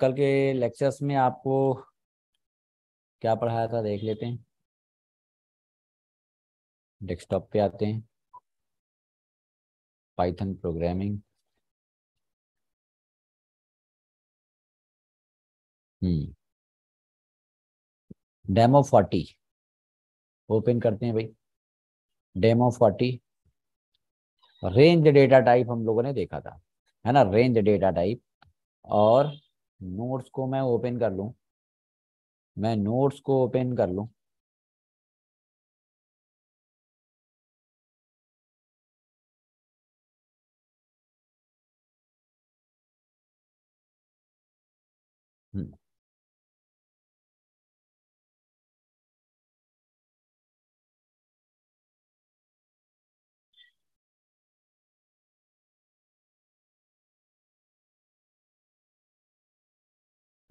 कल के लेक्चर्स में आपको क्या पढ़ाया था देख लेते हैं डेस्कटॉप पे आते हैं Python programming hmm demo forty open करते हैं भाई demo forty range data type हम लोगों ने देखा था है ना रेंज डेटा टाइप और नोट्स को मैं ओपन कर लूँ मैं नोट्स को ओपन कर लूँ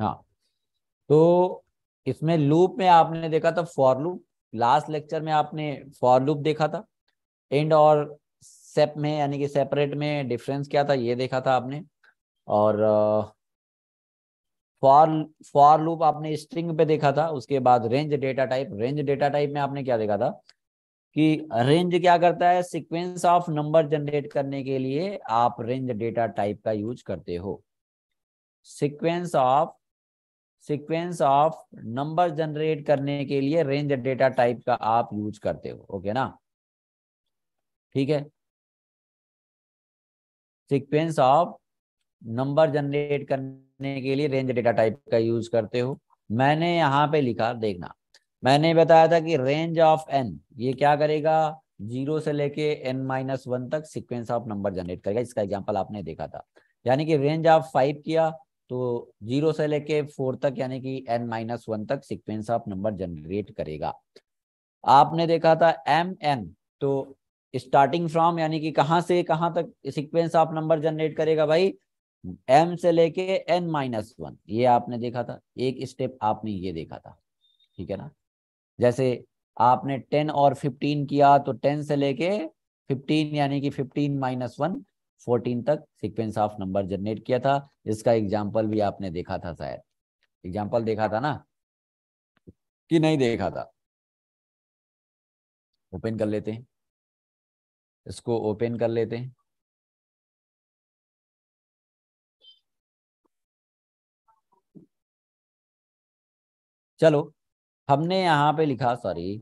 हाँ तो इसमें लूप में आपने देखा था फॉर लूप लास्ट लेक्चर में आपने फॉर लूप देखा था एंड और सेप में यानी कि सेपरेट में डिफरेंस क्या था ये देखा था आपने और फॉर फॉर लूप आपने स्ट्रिंग पे देखा था उसके बाद range data type range data type में आपने क्या देखा था कि रेंज क्या करता है सीक्वेंस ऑफ नंबर जनरेट करने के लिए आप रेंज डेटा टाइप का यूज करते हो sequence of sequence of number generate करने के लिए रेंज डेटा टाइप का आप यूज करते हो ओके ना ठीक है सीक्वेंस ऑफ नंबर जनरेट करने के लिए रेंज डेटा टाइप का यूज करते हो मैंने यहां पे लिखा देखना मैंने बताया था कि रेंज ऑफ एन ये क्या करेगा जीरो से लेके एन माइनस वन तक सीक्वेंस ऑफ नंबर जनरेट करेगा इसका एग्जाम्पल आपने देखा था यानी कि रेंज ऑफ फाइव किया तो जीरो से लेके फोर तक यानी कि एन माइनस वन तक सीक्वेंस ऑफ नंबर जनरेट करेगा आपने देखा था एम एन तो स्टार्टिंग फ्रॉम यानी कि कहां से कहां तक सीक्वेंस ऑफ नंबर जनरेट करेगा भाई एम से लेके एन माइनस वन ये आपने देखा था एक स्टेप आपने ये देखा था ठीक है ना जैसे आपने टेन और फिफ्टीन किया तो टेन से लेके फिफ्टीन यानी कि फिफ्टीन माइनस वन 14 तक सीक्वेंस ऑफ नंबर जनरेट किया था इसका एग्जाम्पल भी आपने देखा था शायद एग्जाम्पल देखा था ना कि नहीं देखा था ओपन कर लेते हैं इसको ओपन कर लेते हैं चलो हमने यहाँ पे लिखा सॉरी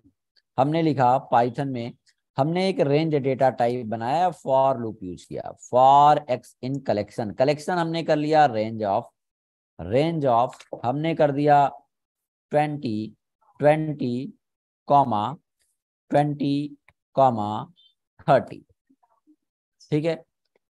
हमने लिखा पाइथन में हमने एक रेंज डेटा टाइप बनाया फॉर लूप यूज किया for X in collection collection हमने कर लिया रेंज ऑफ रेंज ऑफ हमने कर दिया twenty twenty comma twenty comma thirty ठीक है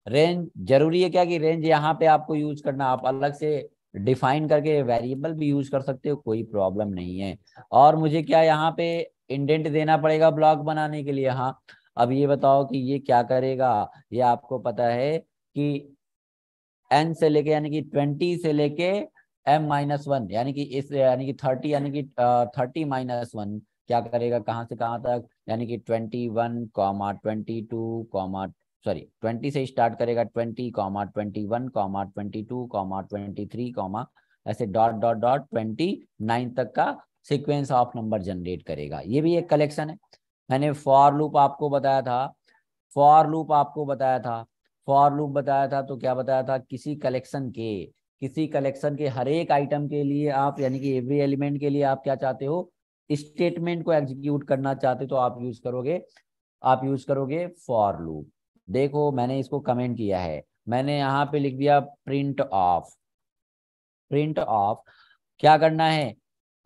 रेंज जरूरी है क्या कि रेंज यहाँ पे आपको यूज करना आप अलग से डिफाइन करके वेरिएबल भी यूज कर सकते हो कोई प्रॉब्लम नहीं है और मुझे क्या यहाँ पे इंडेंट देना पड़ेगा ब्लॉक बनाने के लिए हाँ अब ये बताओ कि ये क्या करेगा ये आपको पता है कि एन से लेके यानी कि ट्वेंटी से लेके एम माइनस वन यानी कि इस यानी कि थर्टी यानी कि थर्टी माइनस वन क्या करेगा कहाँ से कहाँ तक यानी कि twenty one comma twenty two comma sorry twenty से स्टार्ट करेगा twenty comma twenty one comma twenty two comma twenty three comma ऐसे dot dot dot twenty nine तक का सीक्वेंस ऑफ नंबर जनरेट करेगा ये भी एक कलेक्शन है मैंने फॉर लूप आपको बताया था फॉर लूप आपको बताया था फॉर लूप बताया था तो क्या बताया था किसी कलेक्शन के किसी कलेक्शन के हर एक आइटम के लिए आप यानी कि एवरी एलिमेंट के लिए आप क्या चाहते हो स्टेटमेंट को एग्जीक्यूट करना चाहते तो आप यूज करोगे आप यूज करोगे फॉर लूप देखो मैंने इसको कमेंट किया है मैंने यहाँ पे लिख दिया प्रिंट ऑफ प्रिंट ऑफ क्या करना है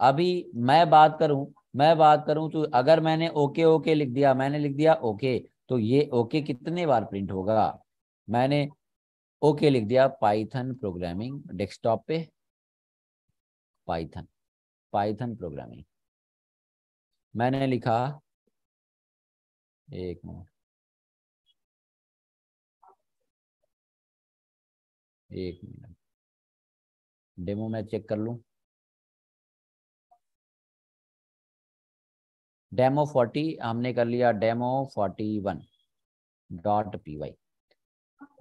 अभी मैं बात करूं मैं बात करूं तो अगर मैंने ओके ओके लिख दिया मैंने लिख दिया ओके तो ये ओके कितने बार प्रिंट होगा मैंने ओके लिख दिया पाइथन प्रोग्रामिंग डेस्कटॉप पे पाइथन पाइथन प्रोग्रामिंग मैंने लिखा एक मिनट एक मिनट डेमो मैं चेक कर लूं डेमो फोर्टी हमने कर लिया demo forty one dot P Y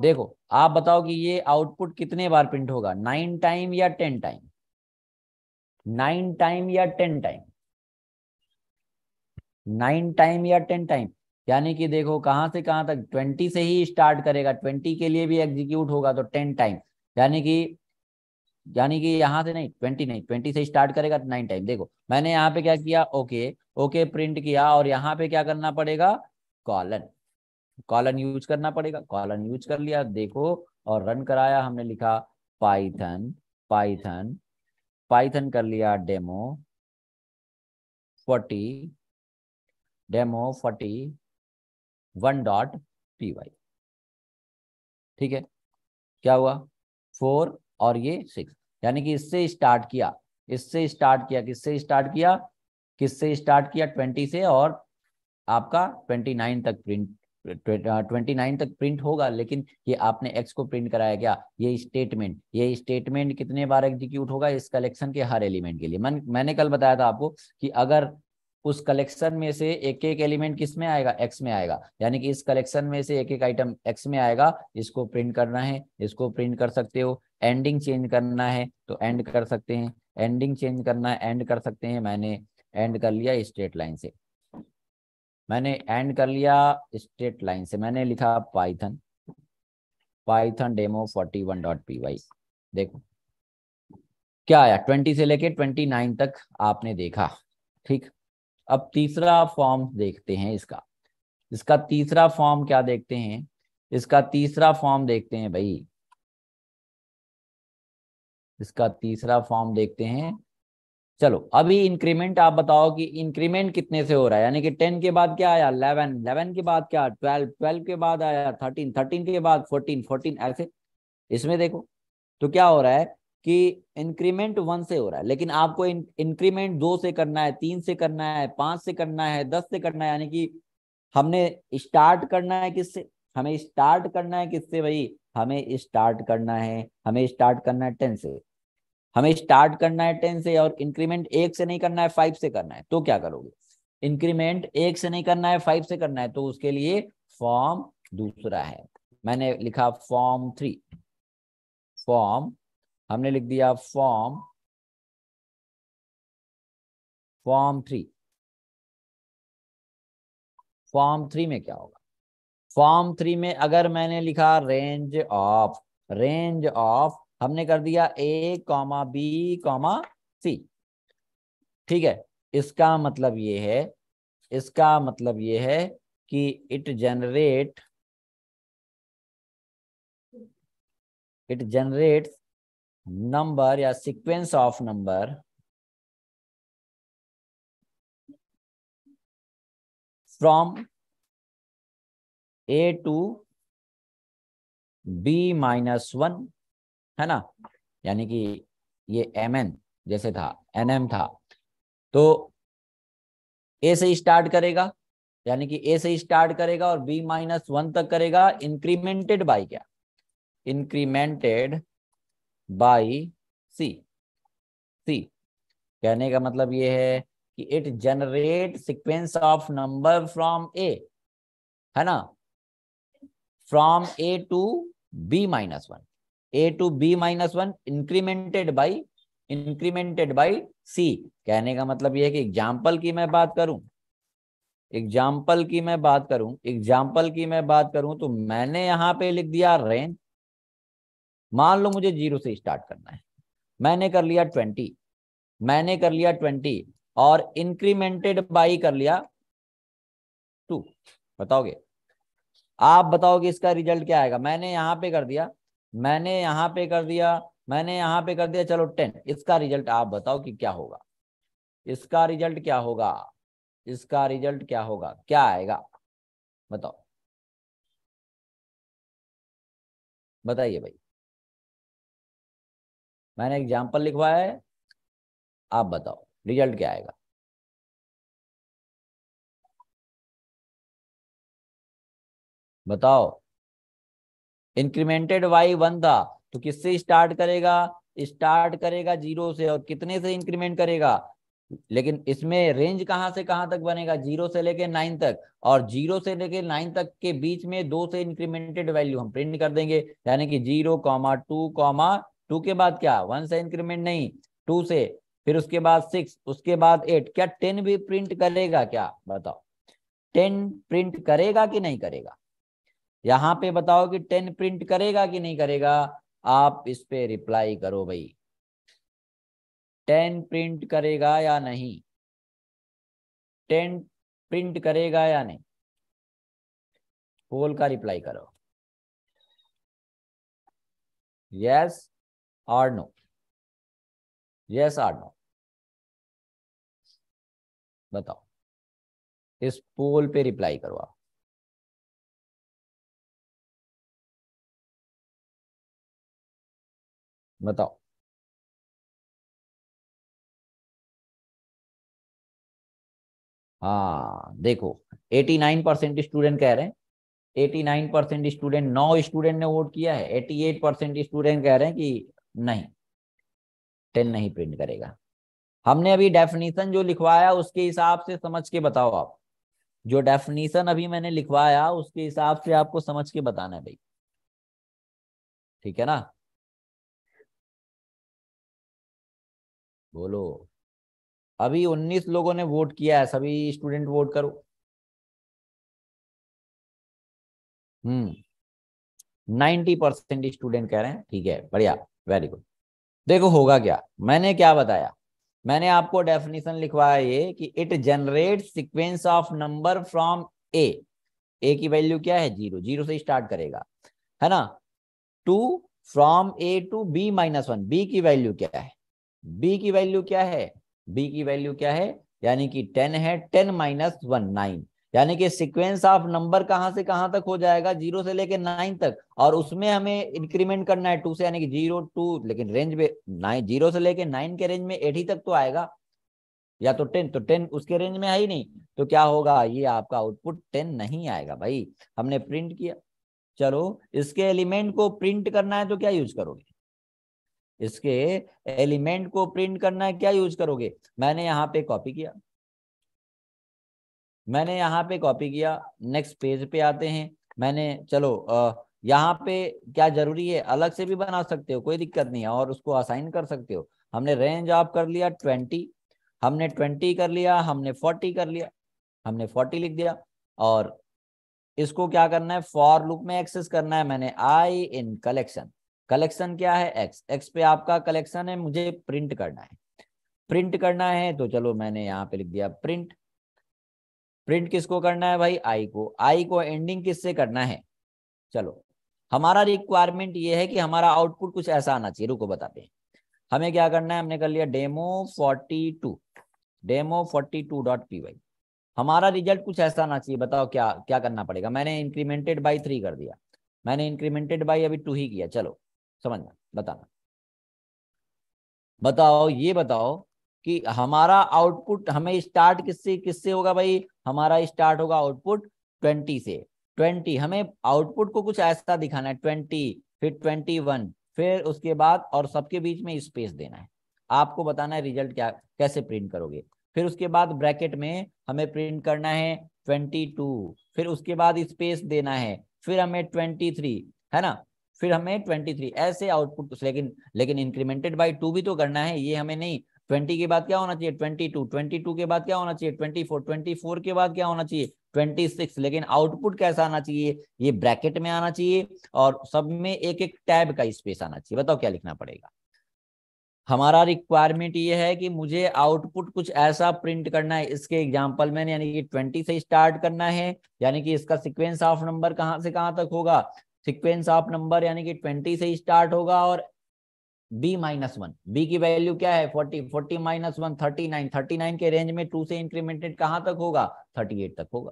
देखो आप बताओ कि ये आउटपुट कितने बार प्रिंट होगा नाइन टाइम या टेन टाइम नाइन टाइम या टेन टाइम नाइन टाइम या टेन टाइम यानी कि देखो कहां से कहां तक ट्वेंटी से ही स्टार्ट करेगा ट्वेंटी के लिए भी एग्जीक्यूट होगा तो टेन टाइम यानी कि यानी कि यहां से नहीं ट्वेंटी नहीं ट्वेंटी से स्टार्ट करेगा तो नाइन टाइम देखो मैंने यहाँ पे क्या किया ओके okay, ओके प्रिंट किया और यहाँ पे क्या करना पड़ेगा कॉलन कॉलन यूज करना पड़ेगा कॉलन यूज कर लिया देखो और रन कराया हमने लिखा पाइथन पाइथन पाइथन कर लिया demo forty demo forty one dot P Y ठीक है क्या हुआ फोर और ये सिक्स यानी कि इससे स्टार्ट किया इससे स्टार्ट किया किससे स्टार्ट किया किससे स्टार्ट किया ट्वेंटी से और आपका ट्वेंटी नाइन तक प्रिंट ट्वेंटी नाइन तक प्रिंट होगा लेकिन ये आपने एक्स को प्रिंट कराया क्या ये स्टेटमेंट ये स्टेटमेंट कितने बार एग्जीक्यूट होगा इस कलेक्शन के हर एलिमेंट के लिए मैं मैंने कल बताया था आपको कि अगर उस कलेक्शन में से एक एक एलिमेंट किस में आएगा एक्स में आएगा यानी कि इस कलेक्शन में से एक एक आइटम एक्स में आएगा इसको प्रिंट करना है इसको प्रिंट कर सकते हो एंडिंग चेंज करना है तो एंड कर सकते हैं एंडिंग चेंज करना है एंड कर सकते हैं मैंने एंड कर लिया स्ट्रेट लाइन से मैंने एंड कर लिया स्ट्रेट लाइन से मैंने लिखा Python Python demo forty one dot P Y देखो क्या आया ट्वेंटी से लेके ट्वेंटी नाइन तक आपने देखा ठीक अब तीसरा फॉर्म देखते हैं इसका इसका तीसरा फॉर्म क्या देखते हैं इसका तीसरा फॉर्म देखते हैं भाई इसका तीसरा फॉर्म देखते हैं चलो अभी इंक्रीमेंट आप बताओ कि इंक्रीमेंट कितने से हो रहा है यानी कि टेन के बाद क्या आया इलेवन इलेवन के बाद क्या ट्वेल्व ट्वेल्व के बाद आया थर्टीन थर्टीन के बाद फोर्टीन फोर्टीन ऐसे इसमें देखो तो क्या हो रहा है कि इंक्रीमेंट वन से हो रहा है लेकिन आपको इंक्रीमेंट दो से करना है तीन से करना है पांच से करना है दस से करना है यानी कि हमने स्टार्ट करना है किससे हमें स्टार्ट करना है किससे भाई हमें स्टार्ट करना है हमें स्टार्ट करना है टेन से हमें स्टार्ट करना है टेन से और इंक्रीमेंट एक से नहीं करना है फाइव से करना है तो क्या करोगे इंक्रीमेंट एक से नहीं करना है फाइव से करना है तो उसके लिए फॉर्म दूसरा है मैंने लिखा फॉर्म थ्री फॉर्म हमने लिख दिया form form three form three में क्या होगा फॉर्म थ्री में अगर मैंने लिखा रेंज ऑफ रेंज ऑफ हमने कर दिया A comma B comma C ठीक है इसका मतलब ये है इसका मतलब ये है कि it generate it generate number या sequence of number from A to B minus one है ना यानी कि ये एम एन जैसे था एन एम था तो ए से स्टार्ट करेगा यानी कि ए से स्टार्ट करेगा और बी माइनस वन तक करेगा इंक्रीमेंटेड बाई क्या इंक्रीमेंटेड बाई सी सी कहने का मतलब ये है कि it generate sequence of number from A है ना from A to B minus one A to B minus one incremented by incremented by C कहने का मतलब यह है कि एग्जाम्पल की मैं बात करूं एग्जाम्पल की मैं बात करूं एग्जाम्पल की मैं बात करूं तो मैंने यहां पे लिख दिया रेंज मान लो मुझे जीरो से स्टार्ट करना है मैंने कर लिया ट्वेंटी मैंने कर लिया ट्वेंटी और इंक्रीमेंटेड बाई कर लिया टू बताओगे आप बताओगे इसका रिजल्ट क्या आएगा मैंने यहां पे कर दिया मैंने यहां पे कर दिया मैंने यहां पे कर दिया चलो टेन इसका रिजल्ट आप बताओ कि क्या होगा इसका रिजल्ट क्या होगा इसका रिजल्ट क्या होगा क्या आएगा बताओ बताइए भाई मैंने एग्जाम्पल लिखवाया है आप बताओ रिजल्ट क्या आएगा बताओ इंक्रीमेंटेड वाई वन था तो किससे स्टार्ट करेगा स्टार्ट करेगा जीरो से और कितने से इंक्रीमेंट करेगा लेकिन इसमें रेंज कहां से कहां तक बनेगा जीरो से लेके नाइन तक और जीरो से लेके नाइन तक के बीच में दो से इंक्रीमेंटेड वैल्यू हम प्रिंट कर देंगे यानी कि zero comma two comma two के बाद क्या वन से इंक्रीमेंट नहीं टू से फिर उसके बाद सिक्स उसके बाद एट क्या टेन भी प्रिंट करेगा क्या बताओ टेन प्रिंट करेगा कि नहीं करेगा यहां पे बताओ कि टेन प्रिंट करेगा कि नहीं करेगा आप इस पे रिप्लाई करो भाई टेन प्रिंट करेगा या नहीं टेन प्रिंट करेगा या नहीं पोल का रिप्लाई करो यस और नो यस और नो बताओ इस पोल पे रिप्लाई करो आप बताओ हाँ देखो 89 परसेंट स्टूडेंट कह रहे हैं 89 परसेंट स्टूडेंट नौ स्टूडेंट ने वोट किया है 88 परसेंट स्टूडेंट कह रहे हैं कि नहीं टेन नहीं प्रिंट करेगा हमने अभी डेफिनेशन जो लिखवाया उसके हिसाब से समझ के बताओ आप जो डेफिनेशन अभी मैंने लिखवाया उसके हिसाब से आपको समझ के बताना है भाई ठीक है ना बोलो अभी 19 लोगों ने वोट किया है सभी स्टूडेंट वोट करो हम्म 90 परसेंट स्टूडेंट कह रहे हैं ठीक है बढ़िया वेरी गुड देखो होगा क्या मैंने क्या बताया मैंने आपको डेफिनेशन लिखवाया ये कि it generate sequence of number from A A की वैल्यू क्या है जीरो जीरो से स्टार्ट करेगा है ना two from A to B minus one B की वैल्यू क्या है बी की वैल्यू क्या है बी की वैल्यू क्या है यानी कि टेन है टेन माइनस वन नाइन यानी कि सीक्वेंस ऑफ नंबर कहां से कहां तक हो जाएगा जीरो से लेके नाइन तक और उसमें हमें इंक्रीमेंट करना है टू से यानी कि जीरो टू लेकिन रेंज में नाइन जीरो से लेके नाइन के रेंज में एट ही तक तो आएगा या तो टेन तो टेन उसके रेंज में है ही नहीं तो क्या होगा ये आपका आउटपुट टेन नहीं आएगा भाई हमने प्रिंट किया चलो इसके एलिमेंट को प्रिंट करना है तो क्या यूज करोगे इसके एलिमेंट को प्रिंट करना है क्या यूज करोगे मैंने यहाँ पे कॉपी किया मैंने यहाँ पे कॉपी किया नेक्स्ट पेज पे आते हैं मैंने चलो यहाँ पे क्या जरूरी है अलग से भी बना सकते हो कोई दिक्कत नहीं है और उसको असाइन कर सकते हो हमने रेंज आप कर लिया ट्वेंटी हमने ट्वेंटी कर लिया हमने फोर्टी कर लिया हमने फोर्टी लिख दिया और इसको क्या करना है फॉर लुक में एक्सेस करना है मैंने आई इन कलेक्शन कलेक्शन क्या है एक्स एक्स पे आपका कलेक्शन है मुझे प्रिंट करना है प्रिंट करना है तो चलो मैंने यहाँ पे लिख दिया प्रिंट प्रिंट किसको करना है भाई आई को आई को एंडिंग किससे करना है चलो हमारा रिक्वायरमेंट ये है कि हमारा आउटपुट कुछ ऐसा आना चाहिए रुको बताते हैं हमें क्या करना है हमने कर लिया demo forty two demo forty two dot P Y हमारा रिजल्ट कुछ ऐसा आना चाहिए बताओ क्या क्या करना पड़ेगा मैंने इंक्रीमेंटेड बाई थ्री कर दिया मैंने इंक्रीमेंटेड बाई अभी टू ही किया चलो समझना बताना बताओ ये बताओ कि हमारा आउटपुट हमें स्टार्ट किससे किससे होगा भाई हमारा स्टार्ट होगा आउटपुट ट्वेंटी से ट्वेंटी हमें आउटपुट को कुछ ऐसा दिखाना है ट्वेंटी फिर ट्वेंटी वन फिर उसके बाद और सबके बीच में स्पेस देना है आपको बताना है रिजल्ट क्या कैसे प्रिंट करोगे फिर उसके बाद ब्रैकेट में हमें प्रिंट करना है ट्वेंटी टू फिर उसके बाद स्पेस देना है फिर हमें ट्वेंटी थ्री है ना फिर हमें ट्वेंटी थ्री ऐसे आउटपुट लेकिन लेकिन इंक्रीमेंटेड बाई टू भी तो करना है ये हमें नहीं ट्वेंटी के बाद क्या होना चाहिए ट्वेंटी टू ट्वेंटी टू के बाद क्या होना चाहिए ट्वेंटी फोर ट्वेंटी फोर के बाद क्या होना चाहिए ट्वेंटी सिक्स लेकिन आउटपुट कैसा आना चाहिए ये ब्रैकेट में आना चाहिए और सब में एक एक टैब का स्पेस आना चाहिए बताओ क्या लिखना पड़ेगा हमारा रिक्वायरमेंट ये है कि मुझे आउटपुट कुछ ऐसा प्रिंट करना है इसके एग्जाम्पल मैंने यानी कि 20 से स्टार्ट करना है यानी कि इसका सीक्वेंस ऑफ नंबर कहाँ से कहाँ तक होगा सिक्वेंस ऑफ नंबर यानी कि ट्वेंटी से स्टार्ट होगा और बी माइनस वन बी की वैल्यू क्या है forty forty minus one thirty nine thirty nine के रेंज में टू से इंक्रीमेंटेड कहां तक होगा थर्टी एट तक होगा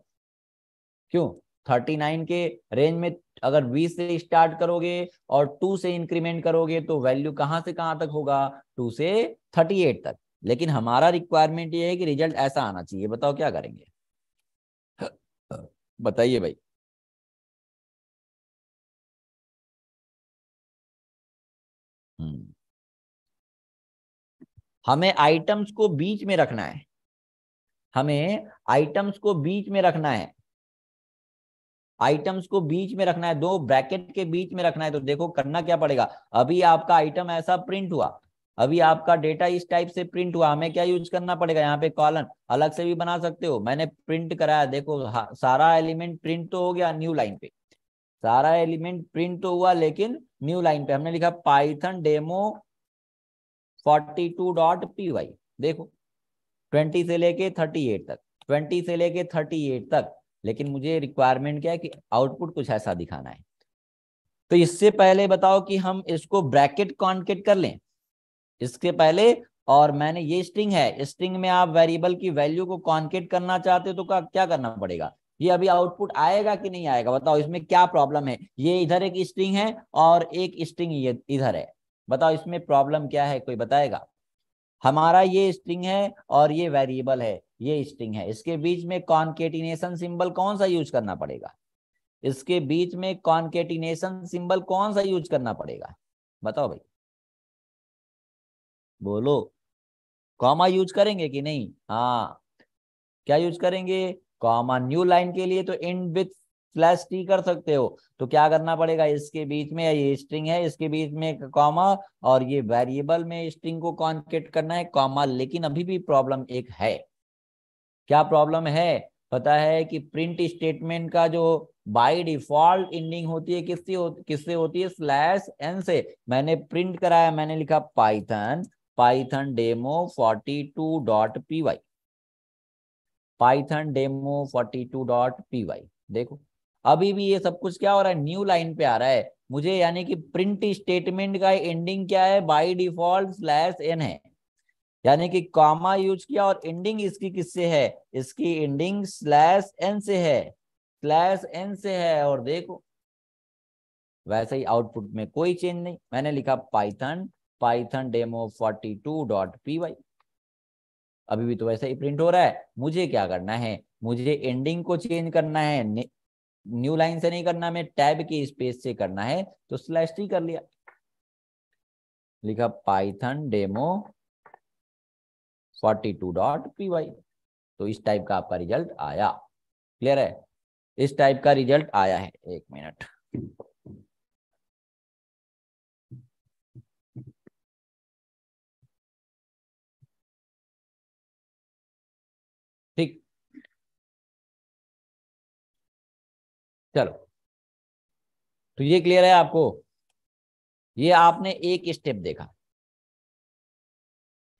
क्यों थर्टी नाइन के रेंज में अगर बीस से स्टार्ट करोगे और टू से इंक्रीमेंट करोगे तो वैल्यू कहां से कहां तक होगा टू से थर्टी एट तक लेकिन हमारा रिक्वायरमेंट ये है कि रिजल्ट ऐसा आना चाहिए बताओ क्या करेंगे बताइए भाई हम्म। हमें आइटम्स को बीच में रखना है हमें आइटम्स को बीच में रखना है आइटम्स को बीच में रखना है दो ब्रैकेट के बीच में रखना है तो देखो करना क्या पड़ेगा अभी आपका आइटम ऐसा प्रिंट हुआ अभी आपका डेटा इस टाइप से प्रिंट हुआ हमें क्या यूज करना पड़ेगा यहाँ पे कॉलन अलग से भी बना सकते हो मैंने प्रिंट कराया देखो सारा एलिमेंट प्रिंट तो हो गया न्यू लाइन पे सारा एलिमेंट प्रिंट तो हुआ लेकिन न्यू लाइन पे हमने लिखा पाइथन डेमो 42.py देखो 20 से लेके 38 तक 20 से लेके 38 तक लेकिन मुझे रिक्वायरमेंट क्या है कि आउटपुट कुछ ऐसा दिखाना है तो इससे पहले बताओ कि हम इसको ब्रैकेट कॉन्केट कर लें इसके पहले और मैंने ये स्ट्रिंग है स्ट्रिंग में आप वेरिएबल की वैल्यू को कॉन्केट करना चाहते हो तो क्या करना पड़ेगा ये अभी आउटपुट आएगा कि नहीं आएगा बताओ इसमें क्या प्रॉब्लम है ये इधर एक स्ट्रिंग है और एक स्ट्रिंग ये इधर है बताओ इसमें प्रॉब्लम क्या है कोई बताएगा हमारा ये स्ट्रिंग है और ये वेरिएबल है ये स्ट्रिंग है इसके बीच में कॉन्केटिनेशन सिंबल कौन सा यूज करना पड़ेगा इसके बीच में कॉन्केटिनेशन सिंबल कौन सा यूज करना पड़ेगा बताओ भाई बोलो कॉमा यूज करेंगे कि नहीं हाँ क्या यूज करेंगे कॉमा न्यू लाइन के लिए तो इन विथ प्लस टी कर सकते हो तो क्या करना पड़ेगा इसके बीच में ये स्ट्रिंग है इसके बीच में कॉमा और ये वेरिएबल में स्ट्रिंग को कॉन्केट करना है कॉमा लेकिन अभी भी प्रॉब्लम एक है क्या प्रॉब्लम है पता है कि प्रिंट स्टेटमेंट का जो बाय डिफॉल्ट इंडिंग होती है किससे हो, किससे होती है स्लैश एन से मैंने प्रिंट कराया मैंने लिखा Python Python demo forty two dot P Y Python demo forty two Y देखो अभी भी ये सब कुछ क्या हो रहा है न्यू लाइन पे आ रहा है मुझे यानी कि प्रिंट स्टेटमेंट का एंडिंग क्या है बाई डिफॉल्ट स्लैश एन है यानी कि कॉमा यूज किया और एंडिंग इसकी किससे है इसकी एंडिंग स्लैश एन से है स्लैश एन से है और देखो वैसे ही आउटपुट में कोई चेंज नहीं मैंने लिखा Python Python demo forty two dot P Y अभी भी तो वैसा ही प्रिंट हो रहा है मुझे क्या करना है मुझे एंडिंग को चेंज करना है न्यू लाइन से नहीं करना मैं टैब के स्पेस से करना है तो स्लैश टी कर लिया लिखा Python demo forty two dot P Y तो इस टाइप का आपका रिजल्ट आया क्लियर है इस टाइप का रिजल्ट आया है एक मिनट चलो तो ये क्लियर है आपको ये आपने एक स्टेप देखा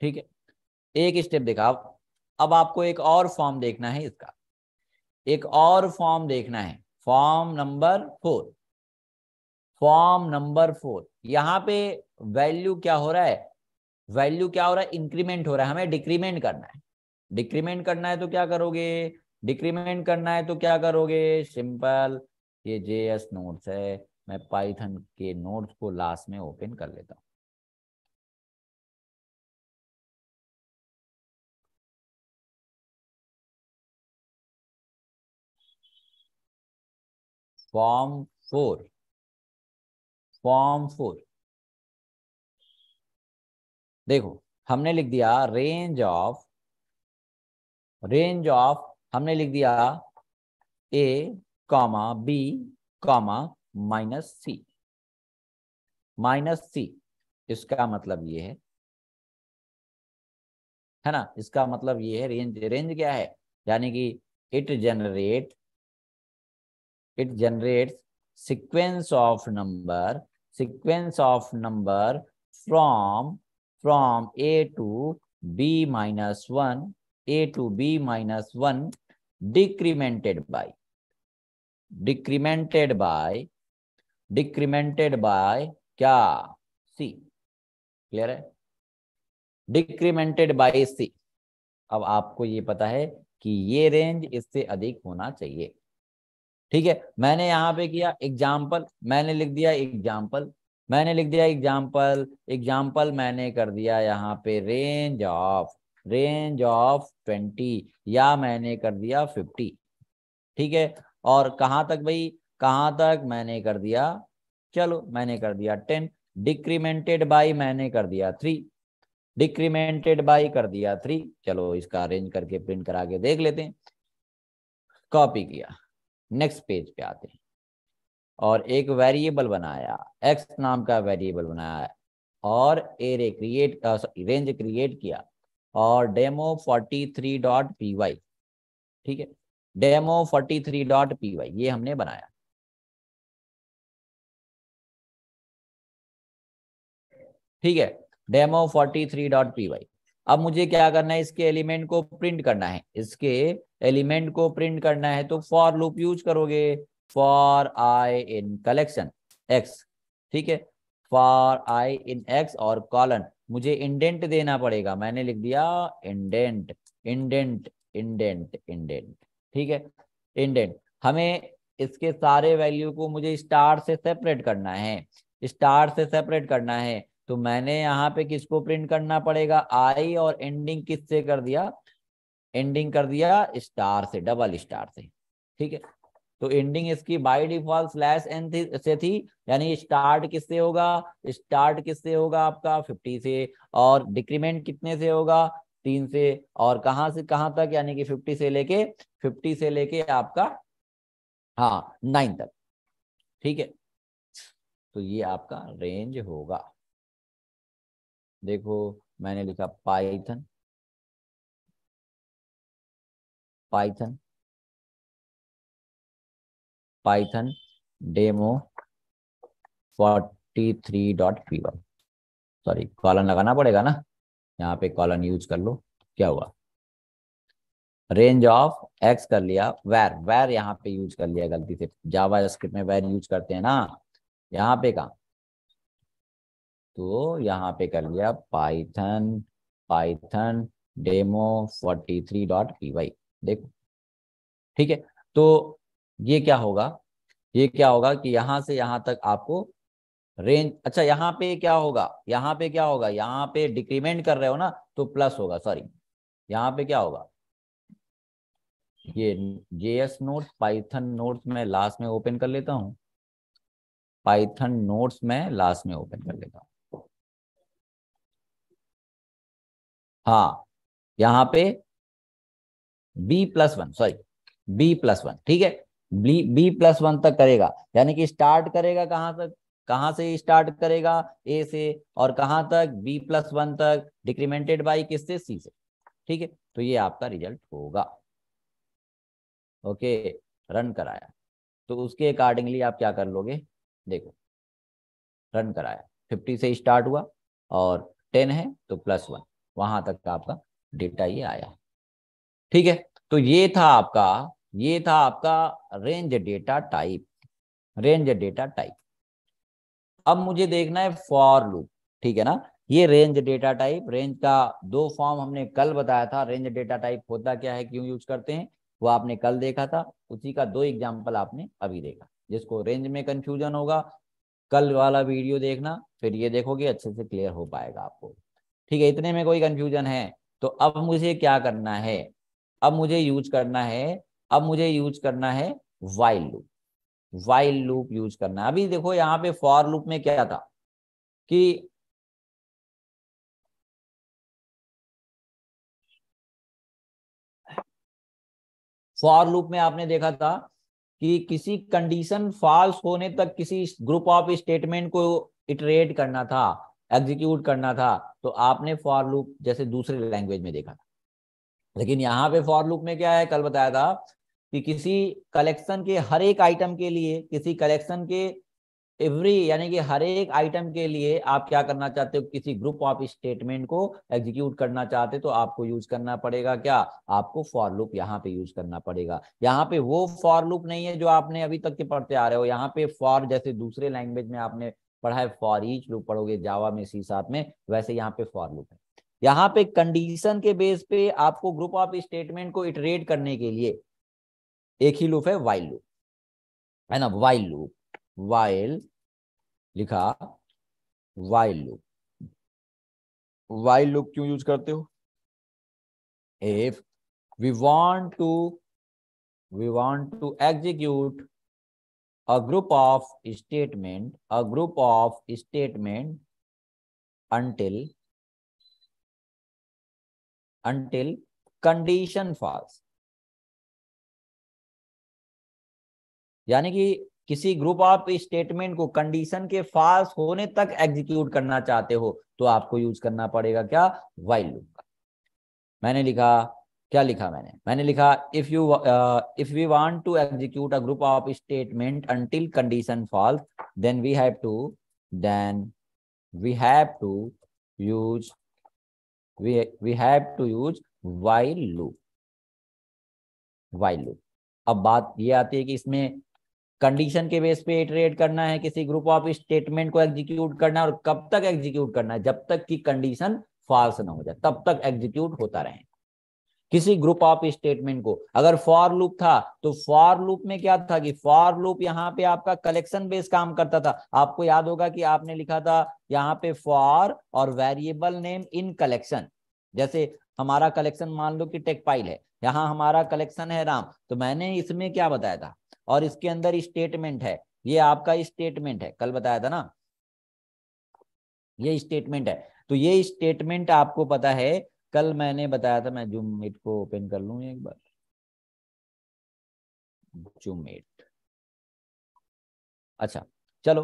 ठीक है एक स्टेप देखा अब अब आपको एक और फॉर्म देखना है इसका एक और फॉर्म देखना है form number four form number four यहां पे वैल्यू क्या हो रहा है वैल्यू क्या हो रहा है इंक्रीमेंट हो रहा है हमें डिक्रीमेंट करना है डिक्रीमेंट करना है तो क्या करोगे डिक्रीमेंट करना है तो क्या करोगे सिंपल ये जे एस नोट्स है मैं पाइथन के नोट्स को लास्ट में ओपन कर लेता हूं फॉर्म फोर फॉर्म फोर देखो हमने लिख दिया रेंज ऑफ रेंज ऑफ हमने लिख दिया A comma B comma minus C minus C इसका मतलब ये है है ना इसका मतलब ये है रेंज रेंज क्या है यानी कि it generate it generate sequence of number sequence of number from from A to B minus one A to B minus one decremented by decremented by decremented by क्या c क्लियर है decremented bye सी अब आपको ये पता है कि ये range इससे अधिक होना चाहिए ठीक है मैंने यहां पे किया एग्जाम्पल मैंने लिख दिया एग्जाम्पल मैंने लिख दिया एग्जाम्पल एग्जाम्पल मैंने कर दिया यहां पे range of range of twenty या मैंने कर दिया फिफ्टी ठीक है और कहाँ तक भाई कहाँ तक मैंने कर दिया चलो मैंने कर दिया टेन डिक्रीमेंटेड बाई मैंने कर दिया थ्री डिक्रीमेंटेड बाई कर दिया थ्री चलो इसका अरेंज करके प्रिंट करा के देख लेते हैं कॉपी किया नेक्स्ट पेज पे आते हैं और एक वेरिएबल बनाया एक्स नाम का वेरिएबल बनाया और एरे क्रिएट रेंज क्रिएट किया और demo forty three dot P Y ठीक है demo forty three dot P Y ये हमने बनाया ठीक है demo forty three dot P Y अब मुझे क्या करना है इसके एलिमेंट को प्रिंट करना है इसके एलिमेंट को प्रिंट करना है तो फॉर लूप यूज करोगे for I in collection X ठीक है फॉर आई इन एक्स और कॉलन मुझे इंडेंट देना पड़ेगा मैंने लिख दिया इंडेंट इंडेंट इंडेंट इंडेंट ठीक है इंडेंट हमें इसके सारे वैल्यू को मुझे स्टार से सेपरेट करना है स्टार से सेपरेट करना है तो मैंने यहाँ पे किसको प्रिंट करना पड़ेगा आई और एंडिंग किससे कर दिया एंडिंग कर दिया स्टार से डबल स्टार से ठीक है तो एंडिंग इसकी बाय डिफॉल्ट स्लैश एन से थी यानी स्टार्ट किससे होगा स्टार्ट किससे होगा आपका 50 से और डिक्रीमेंट कितने से होगा तीन से और कहां से कहां तक यानी कि 50 से लेके 50 से लेके आपका हाँ नाइन तक ठीक है तो ये आपका रेंज होगा देखो मैंने लिखा Python Python python demo 43.py sorry colon लगाना पड़ेगा ना यहाँ पे कॉलन यूज कर लो क्या हुआ रेंज ऑफ एक्स कर लिया वेर वेर यहाँ पे यूज कर लिया गलती से जावा स्क्रिप्ट में वेर यूज करते हैं ना यहाँ पे का तो यहाँ पे कर लिया Python Python demo forty three dot P Y देखो ठीक है तो ये क्या होगा ये क्या होगा कि यहां से यहां तक आपको रेंज अच्छा यहां पे क्या होगा यहां पे क्या होगा यहां पे डिक्रीमेंट कर रहे हो ना तो प्लस होगा सॉरी यहां पे क्या होगा ये जेएस नोट्स पाइथन नोट्स में लास्ट में ओपन कर लेता हूं पाइथन नोट्स में लास्ट में ओपन कर लेता हूं हाँ यहां पे B plus one sorry B plus one ठीक है बी बी प्लस वन तक करेगा यानी कि स्टार्ट करेगा कहाँ तक कहाँ से स्टार्ट करेगा ए से और कहाँ तक बी प्लस वन तक डिक्रीमेंटेड बाई किससे सी से ठीक है तो ये आपका रिजल्ट होगा ओके रन कराया तो उसके अकॉर्डिंगली आप क्या कर लोगे देखो रन कराया फिफ्टी से स्टार्ट हुआ और टेन है तो प्लस वन वहां तक का आपका डेटा ये आया ठीक है तो ये था आपका ये था आपका range data type range data type अब मुझे देखना है फॉर लूप ठीक है ना ये रेंज डेटा टाइप रेंज का दो फॉर्म हमने कल बताया था रेंज डेटा टाइप होता क्या है क्यों यूज करते हैं वो आपने कल देखा था उसी का दो एग्जाम्पल आपने अभी देखा जिसको रेंज में कंफ्यूजन होगा कल वाला वीडियो देखना फिर ये देखोगे अच्छे से क्लियर हो पाएगा आपको ठीक है इतने में कोई कंफ्यूजन है तो अब मुझे क्या करना है अब मुझे यूज करना है अब मुझे यूज करना है while loop while loop use करना है अभी देखो यहां पे फॉर लूप में क्या था कि फॉर लूप में आपने देखा था कि किसी कंडीशन फॉल्स होने तक किसी ग्रुप ऑफ स्टेटमेंट को इटरेट करना था एग्जीक्यूट करना था तो आपने फॉर लूप जैसे दूसरे लैंग्वेज में देखा था लेकिन यहाँ पे फॉर लुक में क्या है कल बताया था कि किसी कलेक्शन के हर एक आइटम के लिए किसी कलेक्शन के एवरी यानी कि हर एक आइटम के लिए आप क्या करना चाहते हो किसी ग्रुप ऑफ स्टेटमेंट को एग्जीक्यूट करना चाहते तो आपको यूज करना पड़ेगा क्या आपको फॉर लुप यहाँ पे यूज करना पड़ेगा यहाँ पे वो फॉर लुप नहीं है जो आपने अभी तक के पढ़ते आ रहे हो यहाँ पे फॉर जैसे दूसरे लैंग्वेज में आपने पढ़ा है फॉर ईच लुप पढ़ोगे जावा में सी साथ में वैसे यहाँ पे फॉर लुप है यहाँ पे कंडीशन के बेस पे आपको ग्रुप ऑफ स्टेटमेंट को इटरेट करने के लिए एक ही लूप है वाइल लूप है ना वाइल लूप वाइल लिखा वाइल लूप वाइल लूप क्यों यूज करते हो if we want to we want to execute a group of statement a group of statement until until condition false यानी कि किसी ग्रुप ऑफ स्टेटमेंट को condition के false होने तक एग्जीक्यूट करना चाहते हो तो आपको यूज करना पड़ेगा क्या वाइल लूप का मैंने लिखा क्या लिखा मैंने मैंने लिखा if you if we want to execute a group of statement until condition false then we have to then we have to use we, we have to use while loop. While loop. अब बात ये आती है कि इसमें condition के base पे iterate करना है किसी ग्रुप ऑफ स्टेटमेंट को एग्जीक्यूट करना है और कब तक एग्जीक्यूट करना है जब तक कि कंडीशन फॉल्स ना हो जाए तब तक एग्जीक्यूट होता रहेगा किसी ग्रुप ऑफ स्टेटमेंट को अगर फॉर लूप था तो फॉर लूप में क्या था कि फॉर लूप यहाँ पे आपका कलेक्शन बेस काम करता था आपको याद होगा कि आपने लिखा था यहाँ पे फॉर और वेरिएबल नेम इन कलेक्शन जैसे हमारा कलेक्शन मान लो कि टेकपाइल है यहाँ हमारा कलेक्शन है राम तो मैंने इसमें क्या बताया था और इसके अंदर स्टेटमेंट है ये आपका स्टेटमेंट है कल बताया था ना ये स्टेटमेंट है तो ये स्टेटमेंट आपको पता है कल मैंने बताया था मैं जूम मीट को ओपन कर लूँ एक बार जूम मीट अच्छा चलो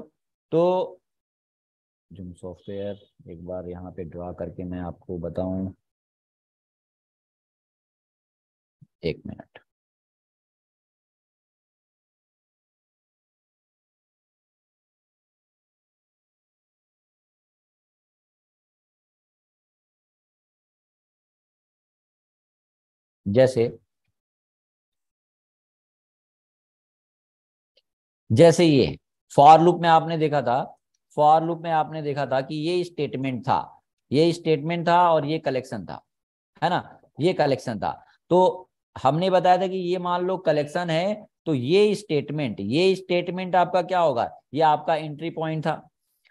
तो जूम सॉफ्टवेयर एक बार यहाँ पे ड्रा करके मैं आपको बताऊ एक मिनट जैसे जैसे ये फॉर लूप में आपने देखा था फॉर लूप में आपने देखा था कि ये स्टेटमेंट था ये स्टेटमेंट था और ये कलेक्शन था है ना ये कलेक्शन था तो हमने बताया था कि ये मान लो कलेक्शन है तो ये स्टेटमेंट ये स्टेटमेंट आपका क्या होगा ये आपका एंट्री पॉइंट था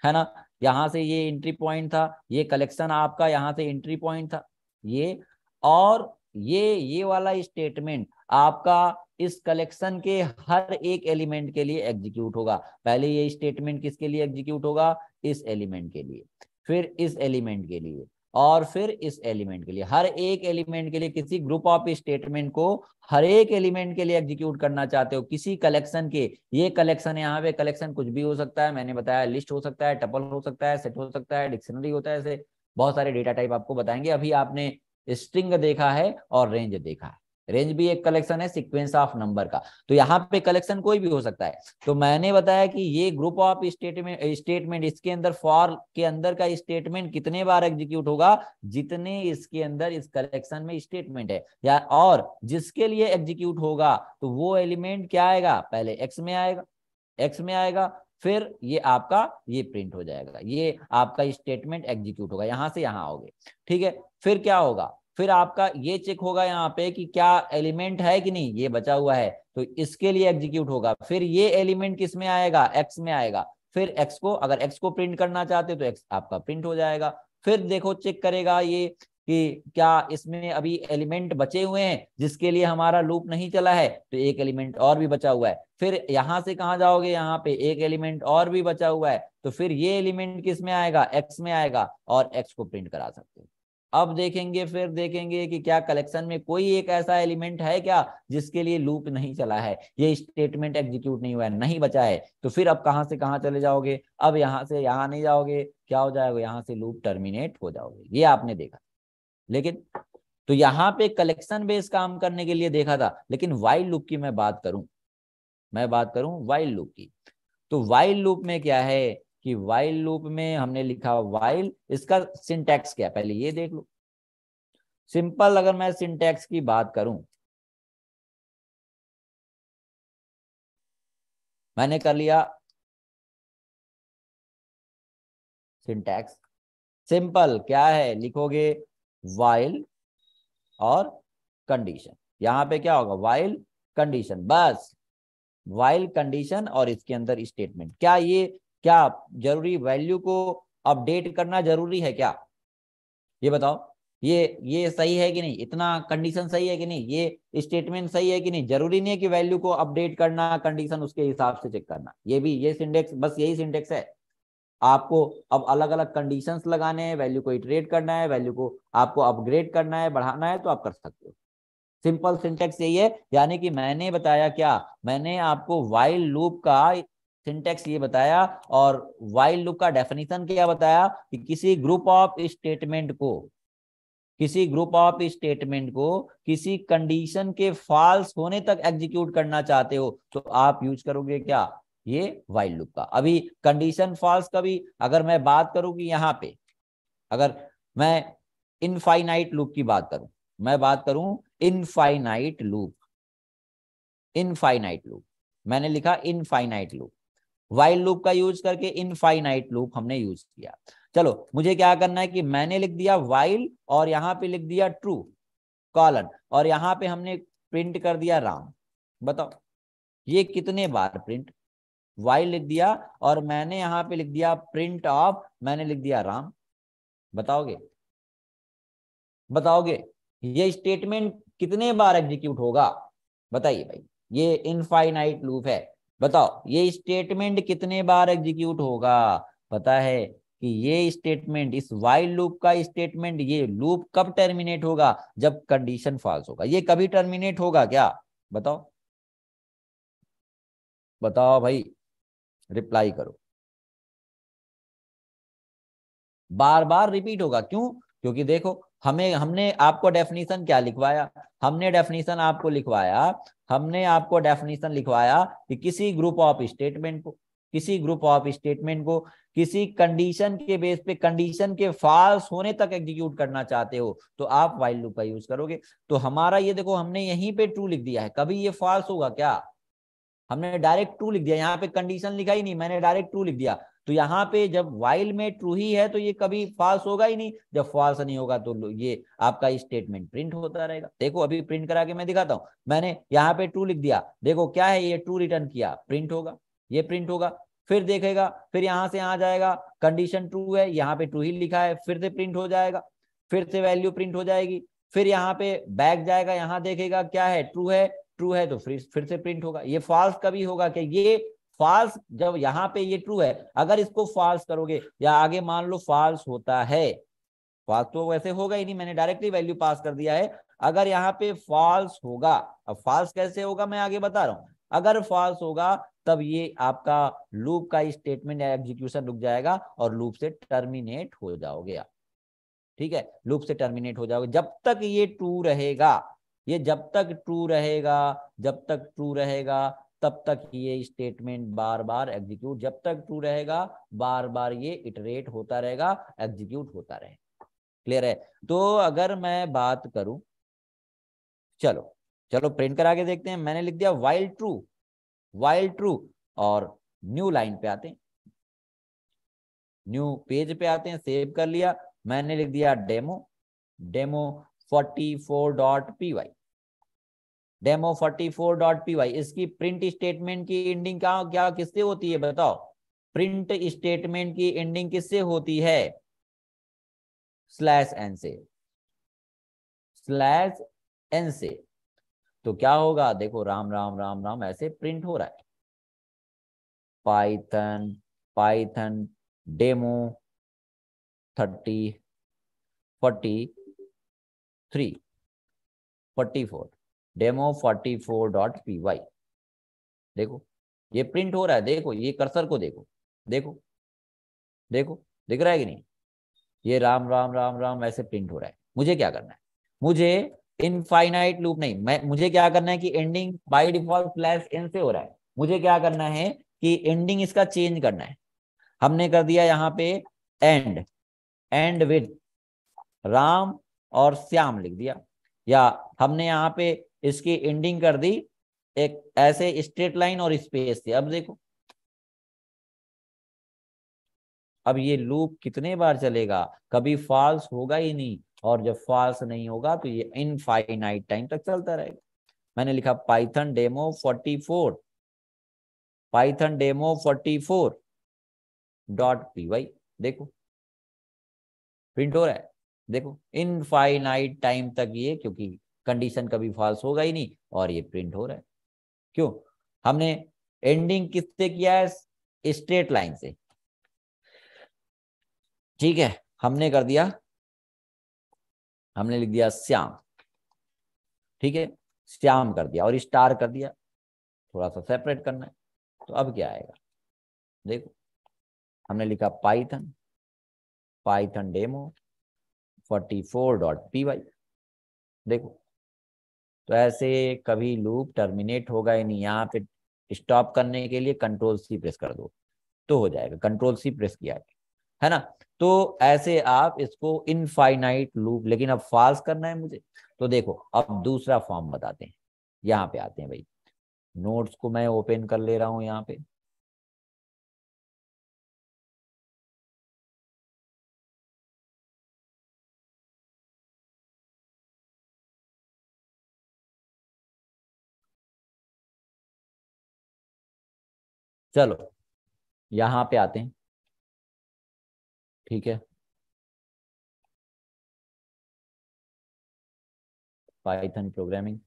है ना यहां से ये एंट्री पॉइंट था ये कलेक्शन आपका यहां से एंट्री पॉइंट था ये और ये ये वाला स्टेटमेंट आपका इस कलेक्शन के हर एक एलिमेंट के लिए एग्जीक्यूट होगा पहले ये स्टेटमेंट किसके लिए एग्जीक्यूट होगा इस एलिमेंट के लिए फिर इस एलिमेंट के लिए और फिर इस एलिमेंट के लिए हर एक एलिमेंट के लिए किसी ग्रुप ऑफ स्टेटमेंट को हर एक एलिमेंट के लिए एग्जीक्यूट करना चाहते हो किसी कलेक्शन के ये कलेक्शन यहाँ पे कलेक्शन कुछ भी हो सकता है मैंने बताया लिस्ट हो सकता है टपल हो सकता है सेट हो सकता है डिक्शनरी होता है ऐसे बहुत सारे डेटा टाइप आपको बताएंगे अभी आपने स्ट्रिंग देखा है और रेंज देखा है रेंज भी एक कलेक्शन है सीक्वेंस ऑफ नंबर का तो यहाँ पे कलेक्शन कोई भी हो सकता है तो मैंने बताया कि ये ग्रुप ऑफ स्टेटमेंट स्टेटमेंट इसके अंदर फॉर के अंदर का स्टेटमेंट कितने बार एग्जीक्यूट होगा जितने इसके अंदर इस कलेक्शन में स्टेटमेंट है या और जिसके लिए एग्जीक्यूट होगा तो वो एलिमेंट क्या आएगा पहले एक्स में आएगा एक्स में आएगा फिर ये आपका ये प्रिंट हो जाएगा ये आपका स्टेटमेंट एग्जीक्यूट होगा यहां से यहां आओगे ठीक है फिर क्या होगा फिर आपका ये चेक होगा यहाँ पे कि क्या एलिमेंट है कि नहीं ये बचा हुआ है तो इसके लिए एग्जीक्यूट होगा फिर ये एलिमेंट किस में आएगा एक्स में आएगा फिर एक्स को अगर एक्स को प्रिंट करना चाहते तो एक्स आपका प्रिंट हो जाएगा फिर देखो चेक करेगा ये कि क्या इसमें अभी एलिमेंट बचे हुए हैं जिसके लिए हमारा लूप नहीं चला है तो एक एलिमेंट और भी बचा हुआ है फिर यहां से कहा जाओगे यहाँ पे एक एलिमेंट और भी बचा हुआ है तो फिर ये एलिमेंट किस में आएगा एक्स में आएगा और एक्स को प्रिंट करा सकते हो अब देखेंगे फिर देखेंगे कि क्या कलेक्शन में कोई एक ऐसा एलिमेंट है क्या जिसके लिए लूप नहीं चला है ये स्टेटमेंट एग्जीक्यूट नहीं हुआ है नहीं बचा है तो फिर अब कहां से कहां चले जाओगे अब यहां से यहां नहीं जाओगे क्या हो जाएगा यहां से लूप टर्मिनेट हो जाओगे ये आपने देखा लेकिन तो यहां पे कलेक्शन बेस काम करने के लिए देखा था लेकिन वाइल्ड लुक की मैं बात करूं मैं बात करूं वाइल्ड लुक की तो वाइल्ड लुप में क्या है कि वाइल लूप में हमने लिखा वाइल इसका सिंटैक्स क्या पहले ये देख लो सिंपल अगर मैं सिंटैक्स की बात करूं मैंने कर लिया सिंटैक्स सिंपल क्या है लिखोगे वाइल और कंडीशन यहां पे क्या होगा वाइल कंडीशन बस वाइल कंडीशन और इसके अंदर स्टेटमेंट क्या ये क्या जरूरी वैल्यू को अपडेट करना जरूरी है क्या ये बताओ ये ये सही है कि नहीं इतना कंडीशन सही है कि नहीं ये स्टेटमेंट सही है कि नहीं जरूरी नहीं है कि वैल्यू को अपडेट करना कंडीशन उसके हिसाब से चेक करना ये भी ये सिंडेक्स बस यही सिंडेक्स है आपको अब अलग अलग कंडीशंस लगाने हैं वैल्यू को इटरेट करना है वैल्यू को आपको अपग्रेड करना है बढ़ाना है तो आप कर सकते हो सिंपल सिंटेक्स यही है यानी कि मैंने बताया क्या मैंने आपको वाइल्ड लूप का सिंटेक्स ये बताया और वाइल लूप का डेफिनेशन क्या बताया कि किसी ग्रुप ऑफ स्टेटमेंट को किसी ग्रुप ऑफ स्टेटमेंट को किसी कंडीशन के फॉल्स होने तक एग्जीक्यूट करना चाहते हो तो आप यूज करोगे क्या ये वाइल लूप का अभी कंडीशन फॉल्स का भी अगर मैं बात करूंगी यहां पे अगर मैं इनफाइनाइट लूप की बात करूं मैं बात करूं इनफाइनाइट लूप इनफाइनाइट लूप मैंने लिखा इनफाइनाइट लूप वाइल्ड लूप का यूज करके इनफाइनाइट लूप हमने यूज किया चलो मुझे क्या करना है कि मैंने लिख दिया वाइल और यहाँ पे लिख दिया ट्रू कॉलन और यहाँ पे हमने प्रिंट कर दिया राम बताओ ये कितने बार प्रिंट वाइल लिख दिया और मैंने यहाँ पे लिख दिया प्रिंट ऑफ मैंने लिख दिया राम बताओगे बताओगे ये स्टेटमेंट कितने बार एग्जीक्यूट होगा बताइए भाई ये इनफाइनाइट लूप है बताओ ये स्टेटमेंट कितने बार एग्जीक्यूट होगा पता है कि ये स्टेटमेंट इस वाइल लूप का स्टेटमेंट ये लूप कब टर्मिनेट होगा जब कंडीशन फॉल्स होगा ये कभी टर्मिनेट होगा क्या बताओ बताओ भाई रिप्लाई करो बार बार रिपीट होगा क्यों क्योंकि देखो हमें हमने आपको डेफिनेशन क्या लिखवाया हमने डेफिनेशन आपको लिखवाया हमने आपको डेफिनेशन लिखवाया कि किसी ग्रुप ऑफ स्टेटमेंट को किसी ग्रुप ऑफ स्टेटमेंट को किसी कंडीशन के बेस पे कंडीशन के फॉल्स होने तक एग्जीक्यूट करना चाहते हो तो आप वाइल लूप का यूज करोगे तो हमारा ये देखो हमने यहीं पे ट्रू लिख दिया है कभी ये फॉल्स होगा क्या हमने डायरेक्ट ट्रू लिख दिया यहाँ पे कंडीशन लिखा ही नहीं मैंने डायरेक्ट ट्रू लिख दिया तो यहाँ पे जब वाइल में ट्रू ही है तो ये कभी फॉल्स होगा ही नहीं जब फॉल्स नहीं होगा तो ये आपका स्टेटमेंट प्रिंट होता रहेगा देखो अभी प्रिंट करा के मैं दिखाता हूँ मैंने यहाँ पे ट्रू लिख दिया देखो क्या है ये ट्रू रिटर्न किया प्रिंट होगा ये प्रिंट होगा फिर देखेगा फिर यहाँ से यहाँ जाएगा कंडीशन ट्रू है यहाँ पे ट्रू ही लिखा है फिर से प्रिंट हो जाएगा फिर से वैल्यू प्रिंट हो जाएगी फिर यहाँ पे बैक जाएगा यहाँ देखेगा क्या है ट्रू है ट्रू है तो फिर फिर से प्रिंट होगा ये फॉल्स कभी होगा कि ये फॉल्स जब यहाँ पे ये ट्रू है अगर इसको फॉल्स करोगे या आगे मान लो फॉल्स होता है फॉल्स तो वैसे होगा ही नहीं मैंने डायरेक्टली वैल्यू पास कर दिया है अगर यहाँ पे फॉल्स होगा अब फॉल्स कैसे होगा मैं आगे बता रहा हूं अगर फॉल्स होगा तब ये आपका लूप का स्टेटमेंट या एग्जीक्यूशन रुक जाएगा और लूप से टर्मिनेट हो जाओगे ठीक है लूप से टर्मिनेट हो जाओगे जब तक ये ट्रू रहेगा ये जब तक ट्रू रहेगा जब तक ट्रू रहेगा तब तक ये स्टेटमेंट बार बार एग्जीक्यूट जब तक ट्रू रहेगा बार बार ये इटरेट होता रहेगा एग्जीक्यूट होता रहेगा क्लियर है तो अगर मैं बात करूं चलो चलो प्रिंट करा के देखते हैं मैंने लिख दिया वाइल्ड ट्रू वाइल्ड ट्रू और न्यू लाइन पे आते हैं न्यू पेज पे आते हैं सेव कर लिया मैंने लिख दिया demo demo forty four dot P Y demo forty four dot P Y इसकी प्रिंट स्टेटमेंट की एंडिंग क्या क्या किससे होती है बताओ प्रिंट स्टेटमेंट की एंडिंग किससे होती है स्लैश एन से स्लैश एन से तो क्या होगा देखो राम राम राम राम ऐसे प्रिंट हो रहा है Python Python demo thirty forty three forty four demo forty four dot P Y देखो ये प्रिंट हो रहा है देखो ये कर्सर को देखो देखो देखो दिख रहा है कि नहीं ये राम राम राम राम ऐसे प्रिंट हो रहा है मुझे क्या करना है मुझे इनफाइनाइट लूप नहीं मैं मुझे क्या करना है कि ending by default slash N से हो रहा है मुझे क्या करना है कि एंडिंग इसका चेंज करना है हमने कर दिया यहाँ पे एंड एंड विद राम और श्याम लिख दिया या हमने यहाँ पे इसकी एंडिंग कर दी एक ऐसे स्ट्रेट लाइन और स्पेस थे अब देखो अब ये लूप कितने बार चलेगा कभी फॉल्स होगा ही नहीं और जब फॉल्स नहीं होगा तो ये इनफाइनाइट टाइम तक चलता रहेगा मैंने लिखा Python demo 44 Python demo 44 dot P Y देखो प्रिंट हो रहा है देखो इनफाइनाइट टाइम तक ये क्योंकि कंडीशन कभी फॉल्स होगा ही नहीं और ये प्रिंट हो रहा है क्यों हमने एंडिंग किससे किया है स्ट्रेट लाइन से ठीक है हमने कर दिया हमने लिख दिया श्याम ठीक है श्याम कर दिया और स्टार कर दिया थोड़ा सा सेपरेट करना है तो अब क्या आएगा देखो हमने लिखा Python Python demo forty four dot P Y देखो तो ऐसे कभी लूप टर्मिनेट होगा ही नहीं यहाँ पे स्टॉप करने के लिए कंट्रोल सी प्रेस कर दो तो हो जाएगा कंट्रोल सी प्रेस किया है ना तो ऐसे आप इसको इनफाइनाइट लूप लेकिन अब फॉल्स करना है मुझे तो देखो अब दूसरा फॉर्म बताते हैं यहाँ पे आते हैं भाई नोट्स को मैं ओपन कर ले रहा हूँ यहाँ पे चलो यहां पे आते हैं ठीक है पाइथन प्रोग्रामिंग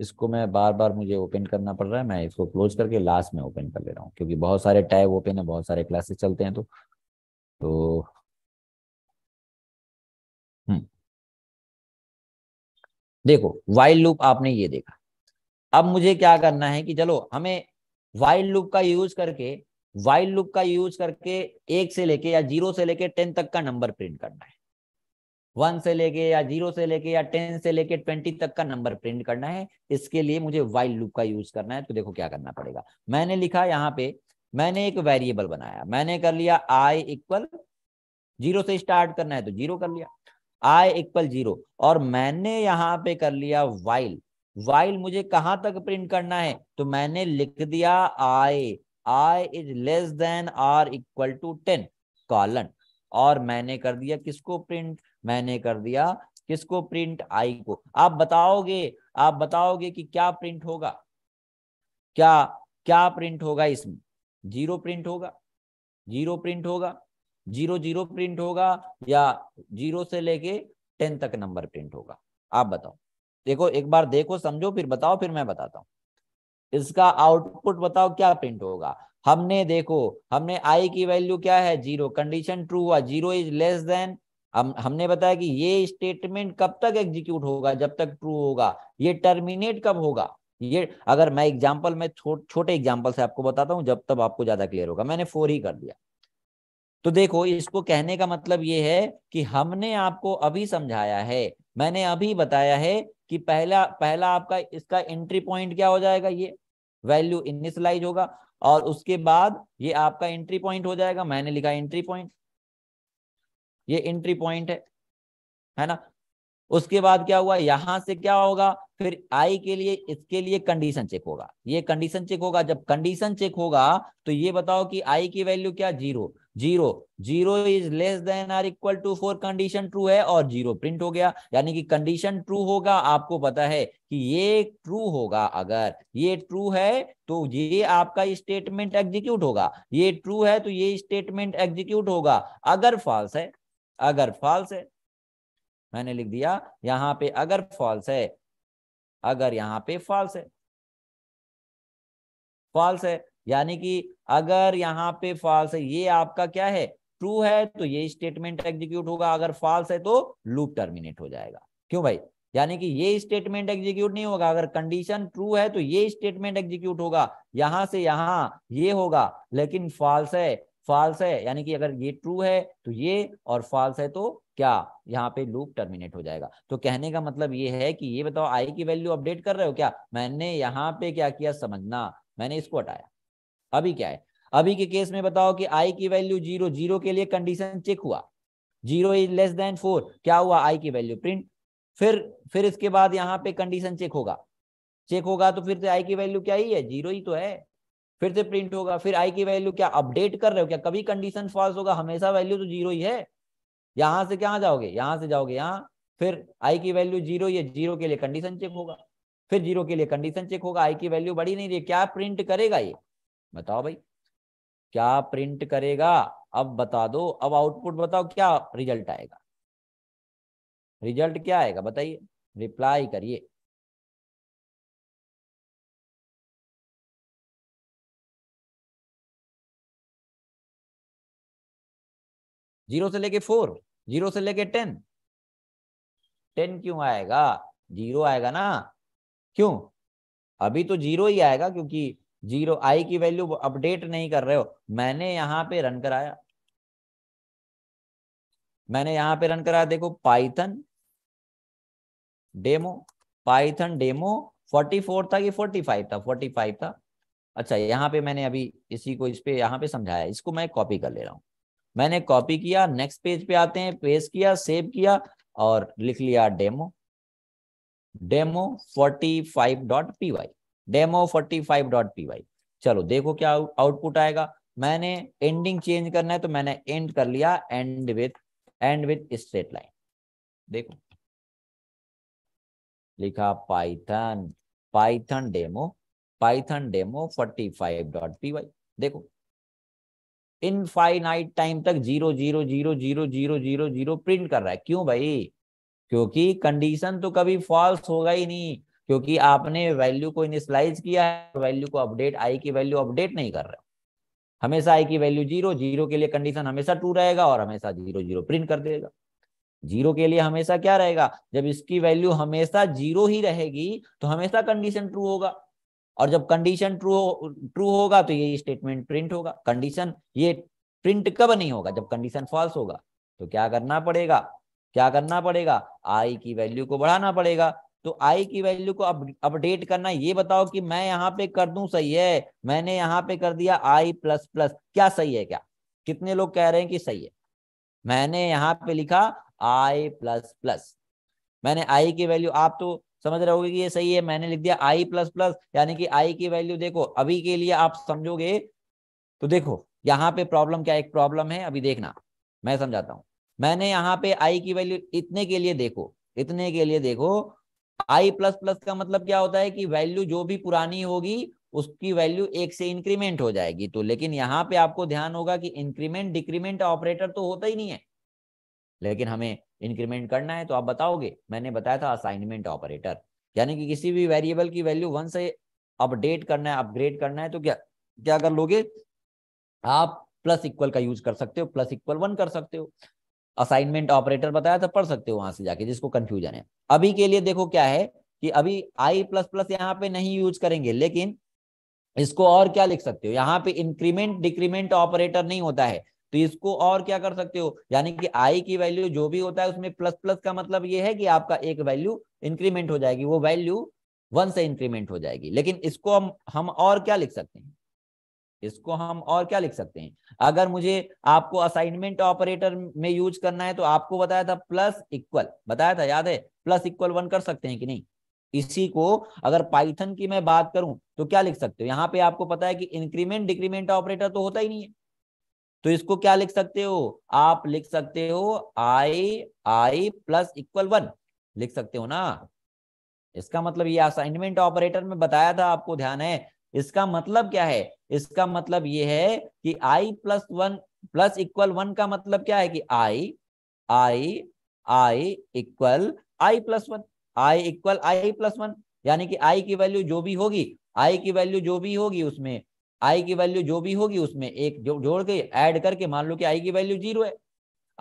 इसको मैं बार बार मुझे ओपन करना पड़ रहा है मैं इसको क्लोज करके लास्ट में ओपन कर ले रहा हूँ क्योंकि बहुत सारे टैब ओपन है बहुत सारे क्लासेस चलते हैं तो तो हम्म। देखो वाइल्ड लूप आपने ये देखा अब मुझे क्या करना है कि चलो हमें वाइल्ड लूप का यूज करके वाइल्ड लूप का यूज करके एक से लेके या जीरो से लेके टेन तक का नंबर प्रिंट करना है वन से लेके या जीरो से लेके या टेन से लेके ट्वेंटी तक का नंबर प्रिंट करना है इसके लिए मुझे वाइल्ड लूप का यूज करना है तो देखो क्या करना पड़ेगा मैंने लिखा यहाँ पे मैंने एक वेरिएबल बनाया मैंने कर लिया आई इक्वल जीरो से स्टार्ट करना है तो जीरो कर लिया आई इक्वल जीरो और मैंने यहां पे कर लिया वाइल वाइल मुझे कहां तक प्रिंट करना है तो मैंने लिख दिया I I is less than or equal to ten colon और मैंने कर दिया किसको प्रिंट मैंने कर दिया किसको प्रिंट आई को आप बताओगे आप बताओगे कि क्या प्रिंट होगा क्या क्या प्रिंट होगा इसमें जीरो प्रिंट होगा जीरो प्रिंट होगा जीरो जीरो प्रिंट होगा या जीरो से लेके टेन तक नंबर प्रिंट होगा आप बताओ देखो एक बार देखो समझो फिर बताओ फिर मैं बताता हूं इसका आउटपुट बताओ क्या प्रिंट होगा हमने देखो हमने आई की वैल्यू क्या है जीरो कंडीशन ट्रू हुआ जीरो इज लेस देन हम हमने बताया कि ये स्टेटमेंट कब तक एग्जीक्यूट होगा जब तक ट्रू होगा ये टर्मिनेट कब होगा ये अगर मैं एग्जाम्पल में छो, छोटे एग्जाम्पल से आपको बताता हूँ जब तब आपको ज्यादा क्लियर होगा मैंने फोर ही कर दिया तो देखो इसको कहने का मतलब ये है कि हमने आपको अभी समझाया है मैंने अभी बताया है कि पहला पहला आपका इसका एंट्री पॉइंट क्या हो जाएगा ये वैल्यू इनिशलाइज होगा और उसके बाद ये आपका एंट्री पॉइंट हो जाएगा मैंने लिखा एंट्री पॉइंट ये एंट्री पॉइंट है है ना उसके बाद क्या हुआ यहां से क्या होगा फिर आई के लिए इसके लिए कंडीशन चेक होगा ये कंडीशन चेक होगा जब कंडीशन चेक होगा तो ये बताओ कि आई की वैल्यू क्या zero zero zero is less than or equal to four condition true है और जीरो प्रिंट हो गया यानी कि कंडीशन ट्रू होगा आपको पता है कि ये ट्रू होगा अगर ये ट्रू है तो ये आपका स्टेटमेंट एग्जीक्यूट होगा ये ट्रू है तो ये स्टेटमेंट एग्जीक्यूट होगा अगर फॉल्स है अगर फॉल्स है मैंने लिख दिया यहां पे अगर फॉल्स है अगर यहां पे फॉल्स है फॉल्स है यानी कि अगर यहां पे फॉल्स है ये आपका क्या है ट्रू है तो ये स्टेटमेंट एग्जीक्यूट होगा अगर फॉल्स है तो लूप टर्मिनेट हो जाएगा क्यों भाई यानी कि ये स्टेटमेंट एग्जीक्यूट नहीं होगा अगर कंडीशन ट्रू है तो ये स्टेटमेंट एग्जीक्यूट होगा यहां से यहां ये होगा लेकिन फॉल्स है फॉल्स है यानी कि अगर ये ट्रू है तो ये और फॉल्स है तो क्या यहाँ पे लूप टर्मिनेट हो जाएगा तो कहने का मतलब ये है कि ये बताओ आई की वैल्यू अपडेट कर रहे हो क्या मैंने यहाँ पे क्या किया समझना मैंने इसको हटाया अभी क्या है अभी के केस में बताओ कि आई की वैल्यू जीरो जीरो के लिए कंडीशन चेक हुआ zero is less than four क्या हुआ आई की वैल्यू प्रिंट फिर फिर इसके बाद यहाँ पे कंडीशन चेक होगा चेक होगा तो फिर आई की वैल्यू क्या ही है जीरो ही तो है फिर से प्रिंट होगा फिर आई की वैल्यू क्या अपडेट कर रहे हो क्या कभी कंडीशन फॉल्स होगा हमेशा वैल्यू तो जीरो ही है यहां से क्या जाओगे यहां से जाओगे यहाँ फिर आई की वैल्यू जीरो है जीरो के लिए कंडीशन चेक होगा फिर जीरो के लिए कंडीशन चेक होगा आई की वैल्यू बड़ी नहीं रही क्या प्रिंट करेगा ये बताओ भाई क्या प्रिंट करेगा अब बता दो अब आउटपुट बताओ क्या रिजल्ट आएगा रिजल्ट क्या आएगा बताइए रिप्लाई करिए जीरो से लेके फोर जीरो से लेके टेन टेन क्यों आएगा जीरो आएगा ना क्यों अभी तो जीरो ही आएगा क्योंकि जीरो आई की वैल्यू अपडेट नहीं कर रहे हो मैंने यहां पे रन कराया मैंने यहाँ पे रन कराया देखो Python demo Python demo forty four था कि फोर्टी फाइव था फोर्टी फाइव था अच्छा यहाँ पे मैंने अभी इसी को इस पे यहाँ पे समझाया इसको मैं कॉपी कर ले रहा हूं मैंने कॉपी किया नेक्स्ट पेज पे आते हैं पेस्ट किया सेव किया और लिख लिया demo demo forty five dot P Y demo forty five dot P Y चलो देखो क्या आउटपुट आएगा मैंने एंडिंग चेंज करना है तो मैंने एंड कर लिया end with end with straight line देखो लिखा Python Python demo Python demo forty five dot P Y देखो इनफाइनाइट टाइम तक zero zero zero zero zero zero zero print कर रहा है क्यों भाई क्योंकि कंडीशन तो कभी फॉल्स होगा ही नहीं क्योंकि आपने वैल्यू को इनिशलाइज किया है वैल्यू को अपडेट आई की वैल्यू अपडेट नहीं कर रहे हमेशा आई की वैल्यू जीरो जीरो के लिए कंडीशन हमेशा टू रहेगा और हमेशा जीरो जीरो प्रिंट कर देगा जीरो के लिए हमेशा क्या रहेगा जब इसकी वैल्यू हमेशा जीरो ही रहेगी तो हमेशा कंडीशन ट्रू होगा और जब कंडीशन ट्रू हो ट्रू होगा तो ये स्टेटमेंट प्रिंट होगा कंडीशन ये प्रिंट कब नहीं होगा जब कंडीशन फॉल्स होगा तो क्या करना पड़ेगा क्या करना पड़ेगा आई की वैल्यू को बढ़ाना पड़ेगा तो आई की वैल्यू को अप, अपडेट करना ये बताओ कि मैं यहाँ पे कर दू सही है मैंने यहाँ पे कर दिया आई प्लस प्लस क्या सही है क्या कितने लोग कह रहे हैं कि सही है मैंने यहाँ पे लिखा आई प्लस प्लस मैंने आई की वैल्यू आप तो समझ रहे होगे कि ये सही है मैंने लिख दिया आई प्लस प्लस यानी कि आई की वैल्यू देखो अभी के लिए आप समझोगे तो देखो यहाँ पे प्रॉब्लम क्या एक प्रॉब्लम है अभी देखना मैं समझाता हूँ मैंने यहाँ पे आई की वैल्यू इतने के लिए देखो इतने के लिए देखो आई प्लस प्लस का मतलब क्या होता है कि वैल्यू जो भी पुरानी होगी उसकी वैल्यू एक से इंक्रीमेंट हो जाएगी तो लेकिन यहाँ पे आपको ध्यान होगा कि इंक्रीमेंट डिक्रीमेंट ऑपरेटर तो होता ही नहीं है लेकिन हमें इंक्रीमेंट करना है तो आप बताओगे मैंने बताया था असाइनमेंट ऑपरेटर यानी कि किसी भी वेरिएबल की वैल्यू वन से अपडेट करना है अपग्रेड करना है तो क्या क्या कर लोगे आप प्लस इक्वल का यूज कर सकते हो प्लस इक्वल वन कर सकते हो असाइनमेंट ऑपरेटर बताया था पढ़ सकते हो वहां से जाके जिसको कंफ्यूजन है अभी के लिए देखो क्या है कि अभी आई प्लस प्लस यहाँ पे नहीं यूज करेंगे लेकिन इसको और क्या लिख सकते हो यहाँ पे इंक्रीमेंट डिक्रीमेंट ऑपरेटर नहीं होता है तो इसको और क्या कर सकते हो यानी कि आई की वैल्यू जो भी होता है उसमें प्लस प्लस का मतलब ये है कि आपका एक वैल्यू इंक्रीमेंट हो जाएगी वो वैल्यू वन से इंक्रीमेंट हो जाएगी लेकिन इसको हम हम और क्या लिख सकते हैं इसको हम और क्या लिख सकते हैं अगर मुझे आपको असाइनमेंट ऑपरेटर में यूज करना है तो आपको बताया था प्लस इक्वल बताया था याद है प्लस इक्वल वन कर सकते हैं कि नहीं इसी को अगर पाइथन की मैं बात करूं तो क्या लिख सकते हो यहाँ पे आपको पता है कि इंक्रीमेंट डिक्रीमेंट ऑपरेटर तो होता ही नहीं है तो इसको क्या लिख सकते हो आप लिख सकते हो I I plus equal one लिख सकते हो ना इसका मतलब ये असाइनमेंट ऑपरेटर में बताया था आपको ध्यान है इसका मतलब क्या है इसका मतलब ये है कि I plus one plus equal one का मतलब क्या है कि I I I equal I plus one I equal I plus one यानी कि आई की वैल्यू जो भी होगी आई की वैल्यू जो भी होगी उसमें आई की वैल्यू जो भी होगी उसमें एक जो जोड़ के ऐड करके मान लो कि आई की वैल्यू जीरो है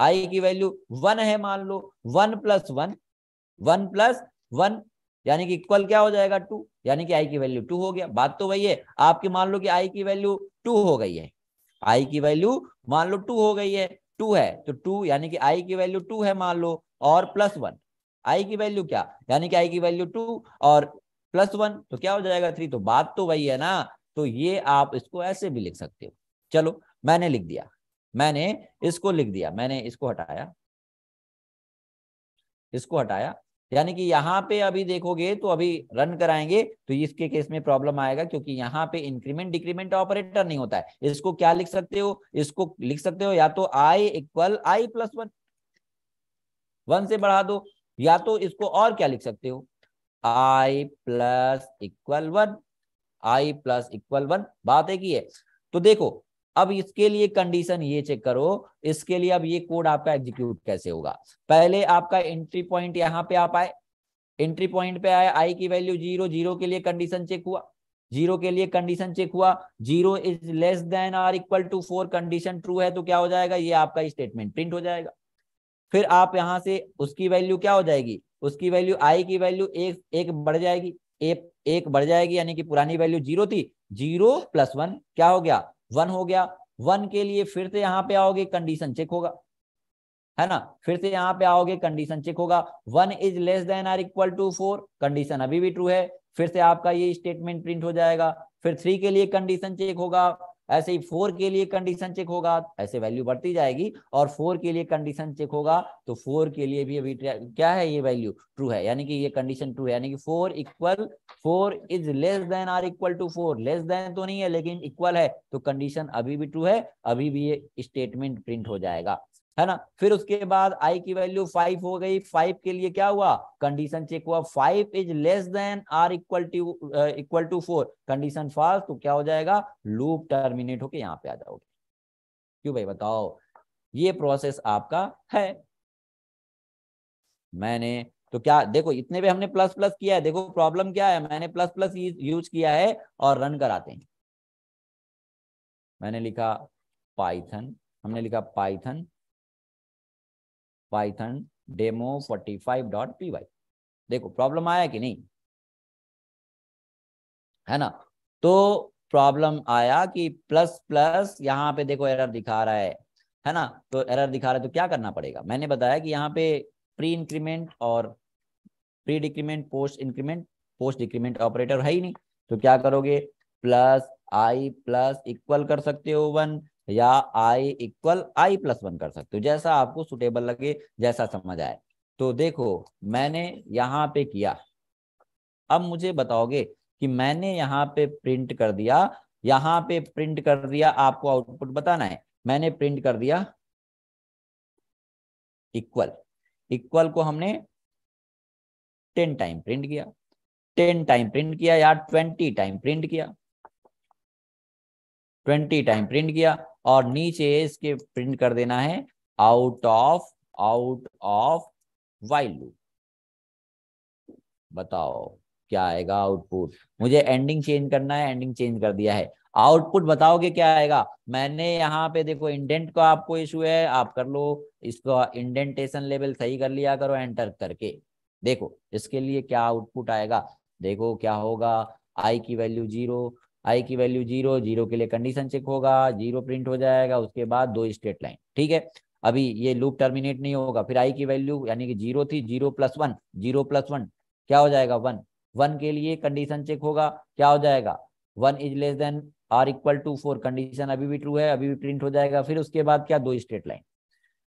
आई की वैल्यू वन है मान लो one plus one one plus one यानी कि इक्वल क्या हो जाएगा टू यानी कि आई की वैल्यू टू हो गया बात तो वही है आपकी मान लो कि आई की वैल्यू टू हो गई है आई की वैल्यू मान लो टू हो गई है टू है तो टू यानी कि आई की वैल्यू टू है मान लो और प्लस वन आई की वैल्यू क्या यानी कि आई की वैल्यू टू और प्लस वन तो क्या हो जाएगा थ्री तो बात तो वही है ना तो ये आप इसको ऐसे भी लिख सकते हो चलो मैंने लिख दिया मैंने इसको लिख दिया मैंने इसको हटाया इसको हटाया यानी कि यहाँ पे अभी देखोगे तो अभी रन कराएंगे तो इसके केस में प्रॉब्लम आएगा क्योंकि यहाँ पे इंक्रीमेंट डिक्रीमेंट ऑपरेटर नहीं होता है इसको क्या लिख सकते हो इसको लिख सकते हो या तो I equal I plus one one से बढ़ा दो या तो इसको और क्या लिख सकते हो I plus equal one I plus equal one बात है की है तो देखो अब इसके लिए कंडीशन ये चेक करो इसके लिए अब ये कोड आपका एग्जीक्यूट कैसे होगा पहले आपका एंट्री पॉइंट यहाँ पे आप आए एंट्री पॉइंट पे आए आई की वैल्यू जीरो जीरो के लिए कंडीशन चेक हुआ जीरो के लिए कंडीशन चेक हुआ zero is less than or equal to four condition true है तो क्या हो जाएगा ये आपका स्टेटमेंट प्रिंट हो जाएगा फिर आप यहां से उसकी वैल्यू क्या हो जाएगी उसकी वैल्यू आई की वैल्यू एक एक बढ़ जाएगी एक, एक बढ़ जाएगी यानी कि पुरानी वैल्यू जीरो थी जीरो प्लस वन क्या हो गया वन हो गया वन के लिए फिर से यहां पे आओगे कंडीशन चेक होगा है ना फिर से यहां पे आओगे कंडीशन चेक होगा one is less than or equal to four condition अभी भी ट्रू है फिर से आपका ये स्टेटमेंट प्रिंट हो जाएगा फिर थ्री के लिए कंडीशन चेक होगा ऐसे ही फोर के लिए कंडीशन चेक होगा ऐसे वैल्यू बढ़ती जाएगी और फोर के लिए कंडीशन चेक होगा तो फोर के लिए भी अभी क्या है ये वैल्यू ट्रू है यानी कि ये कंडीशन ट्रू है यानी कि four equal four is less than or equal to four less than तो नहीं है लेकिन इक्वल है तो कंडीशन अभी भी ट्रू है अभी भी ये स्टेटमेंट प्रिंट हो जाएगा है ना फिर उसके बाद आई की वैल्यू फाइव हो गई फाइव के लिए क्या हुआ कंडीशन चेक हुआ five is less than or equal to equal to four condition false तो क्या हो जाएगा लूप टर्मिनेट होके यहाँ पे आ जाओगे क्यों भाई बताओ ये प्रोसेस आपका है मैंने तो क्या देखो इतने पे हमने प्लस प्लस किया है देखो प्रॉब्लम क्या है मैंने प्लस प्लस यूज किया है और रन कराते हैं मैंने लिखा पाइथन हमने लिखा पाइथन python demo 45.py देखो प्रॉब्लम आया कि नहीं है ना तो प्रॉब्लम आया कि प्लस प्लस यहाँ पे देखो एरर दिखा रहा है है ना तो एरर दिखा रहा है तो क्या करना पड़ेगा मैंने बताया कि यहाँ पे प्री इंक्रीमेंट और pre decrement post increment post decrement operator है ही नहीं तो क्या करोगे प्लस आई प्लस इक्वल कर सकते हो वन या I equal I plus one कर सकते हो जैसा आपको सुटेबल लगे जैसा समझ आए तो देखो मैंने यहाँ पे किया अब मुझे बताओगे कि मैंने यहाँ पे प्रिंट कर दिया यहाँ पे प्रिंट कर दिया आपको आउटपुट बताना है मैंने प्रिंट कर दिया इक्वल इक्वल को हमने टेन टाइम प्रिंट किया टेन टाइम प्रिंट किया या ट्वेंटी टाइम प्रिंट किया ट्वेंटी टाइम प्रिंट किया और नीचे इसके प्रिंट कर देना है out of out of while loop बताओ क्या आएगा आउटपुट मुझे एंडिंग चेंज करना है एंडिंग चेंज कर दिया है आउटपुट बताओगे क्या आएगा मैंने यहाँ पे देखो इंडेंट का आपको इशू है आप कर लो इसको इंडेंटेशन लेवल सही कर लिया करो एंटर करके देखो इसके लिए क्या आउटपुट आएगा देखो क्या होगा आई की वैल्यू जीरो आई की वैल्यू जीरो जीरो के लिए कंडीशन चेक होगा जीरो प्रिंट हो जाएगा उसके बाद दो स्टेट लाइन ठीक है अभी ये लूप टर्मिनेट नहीं होगा फिर आई की वैल्यू यानी कि जीरो थी zero plus one zero plus one क्या हो जाएगा वन वन के लिए कंडीशन चेक होगा क्या हो जाएगा one is less than or equal to four condition अभी भी ट्रू है अभी भी प्रिंट हो जाएगा फिर उसके बाद क्या दो स्टेट लाइन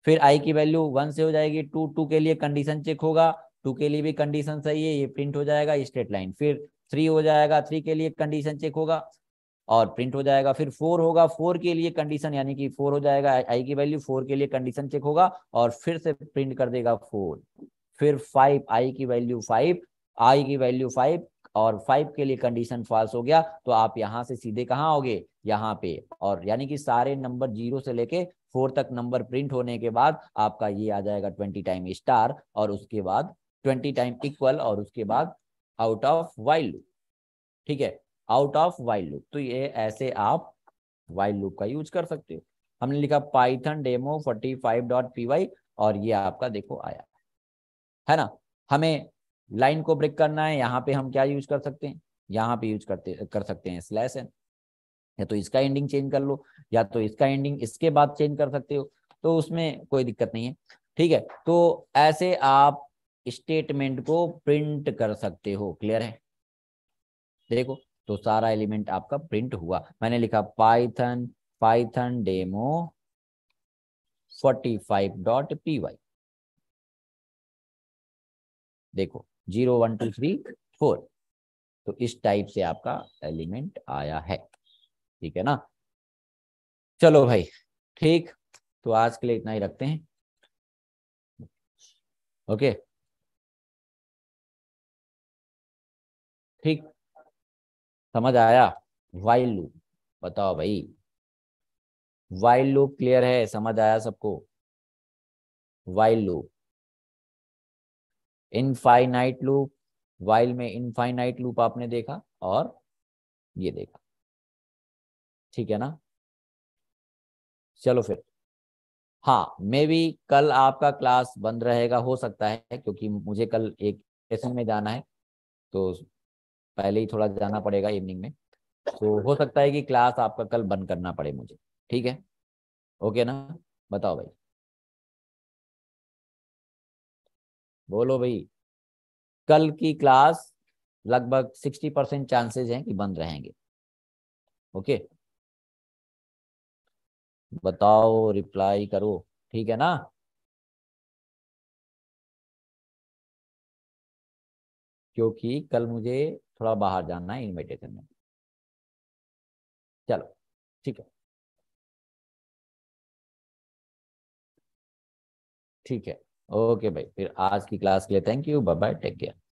फिर आई की वैल्यू वन से हो जाएगी टू टू के लिए कंडीशन चेक होगा टू के लिए भी कंडीशन सही है ये प्रिंट हो जाएगा स्ट्रेट लाइन फिर थ्री हो जाएगा थ्री के लिए कंडीशन चेक होगा और प्रिंट हो जाएगा फिर फोर होगा फोर के लिए कंडीशन यानी कि फोर हो जाएगा आई की वैल्यू फोर के लिए कंडीशन चेक होगा और फिर से प्रिंट कर देगा फोर फिर फाइव आई की वैल्यू फाइव आई की वैल्यू फाइव और फाइव के लिए कंडीशन फॉल्स हो गया तो आप यहां से सीधे कहाँ होगे यहाँ पे और यानी कि सारे नंबर जीरो से लेके फोर तक नंबर प्रिंट होने के बाद आपका ये आ जाएगा ट्वेंटी टाइम स्टार और उसके बाद ट्वेंटी टाइम इक्वल और उसके बाद आउट ऑफ वाइल्ड लुक ठीक है आउट ऑफ वाइल्ड लुक तो ये ऐसे आप वाइल्ड लुक का यूज कर सकते हो हमने लिखा Python demo forty five dot P Y और ये आपका देखो आया है ना हमें लाइन को ब्रेक करना है यहाँ पे हम क्या यूज कर सकते हैं यहाँ पे यूज करते कर सकते हैं स्लैश है या तो इसका एंडिंग चेंज कर लो या तो इसका एंडिंग इसके बाद चेंज कर सकते हो तो उसमें कोई दिक्कत नहीं है ठीक है तो ऐसे आप स्टेटमेंट को प्रिंट कर सकते हो क्लियर है देखो तो सारा एलिमेंट आपका प्रिंट हुआ मैंने लिखा पाइथन पाइथन डेमो वाई देखो zero one two three four तो इस टाइप से आपका एलिमेंट आया है ठीक है ना चलो भाई ठीक तो आज के लिए इतना ही रखते हैं ओके okay. ठीक समझ आया वाइल लूप बताओ भाई वाइल लूप क्लियर है समझ आया सबको while loop infinite loop while में इनफाइनाइट लूप आपने देखा और ये देखा ठीक है ना चलो फिर हाँ मे भी कल आपका क्लास बंद रहेगा हो सकता है क्योंकि मुझे कल एक सेशन में जाना है तो पहले ही थोड़ा जाना पड़ेगा इवनिंग में तो हो सकता है कि क्लास आपका कल बंद करना पड़े मुझे ठीक है ओके ना बताओ भाई बोलो भाई कल की क्लास लगभग सिक्सटी परसेंट चांसेस हैं कि बंद रहेंगे ओके बताओ रिप्लाई करो ठीक है ना क्योंकि कल मुझे थोड़ा बाहर जाना है इन्विटेशन में चलो ठीक है ठीक है ओके भाई फिर आज की क्लास के लिए thank you bye bye take care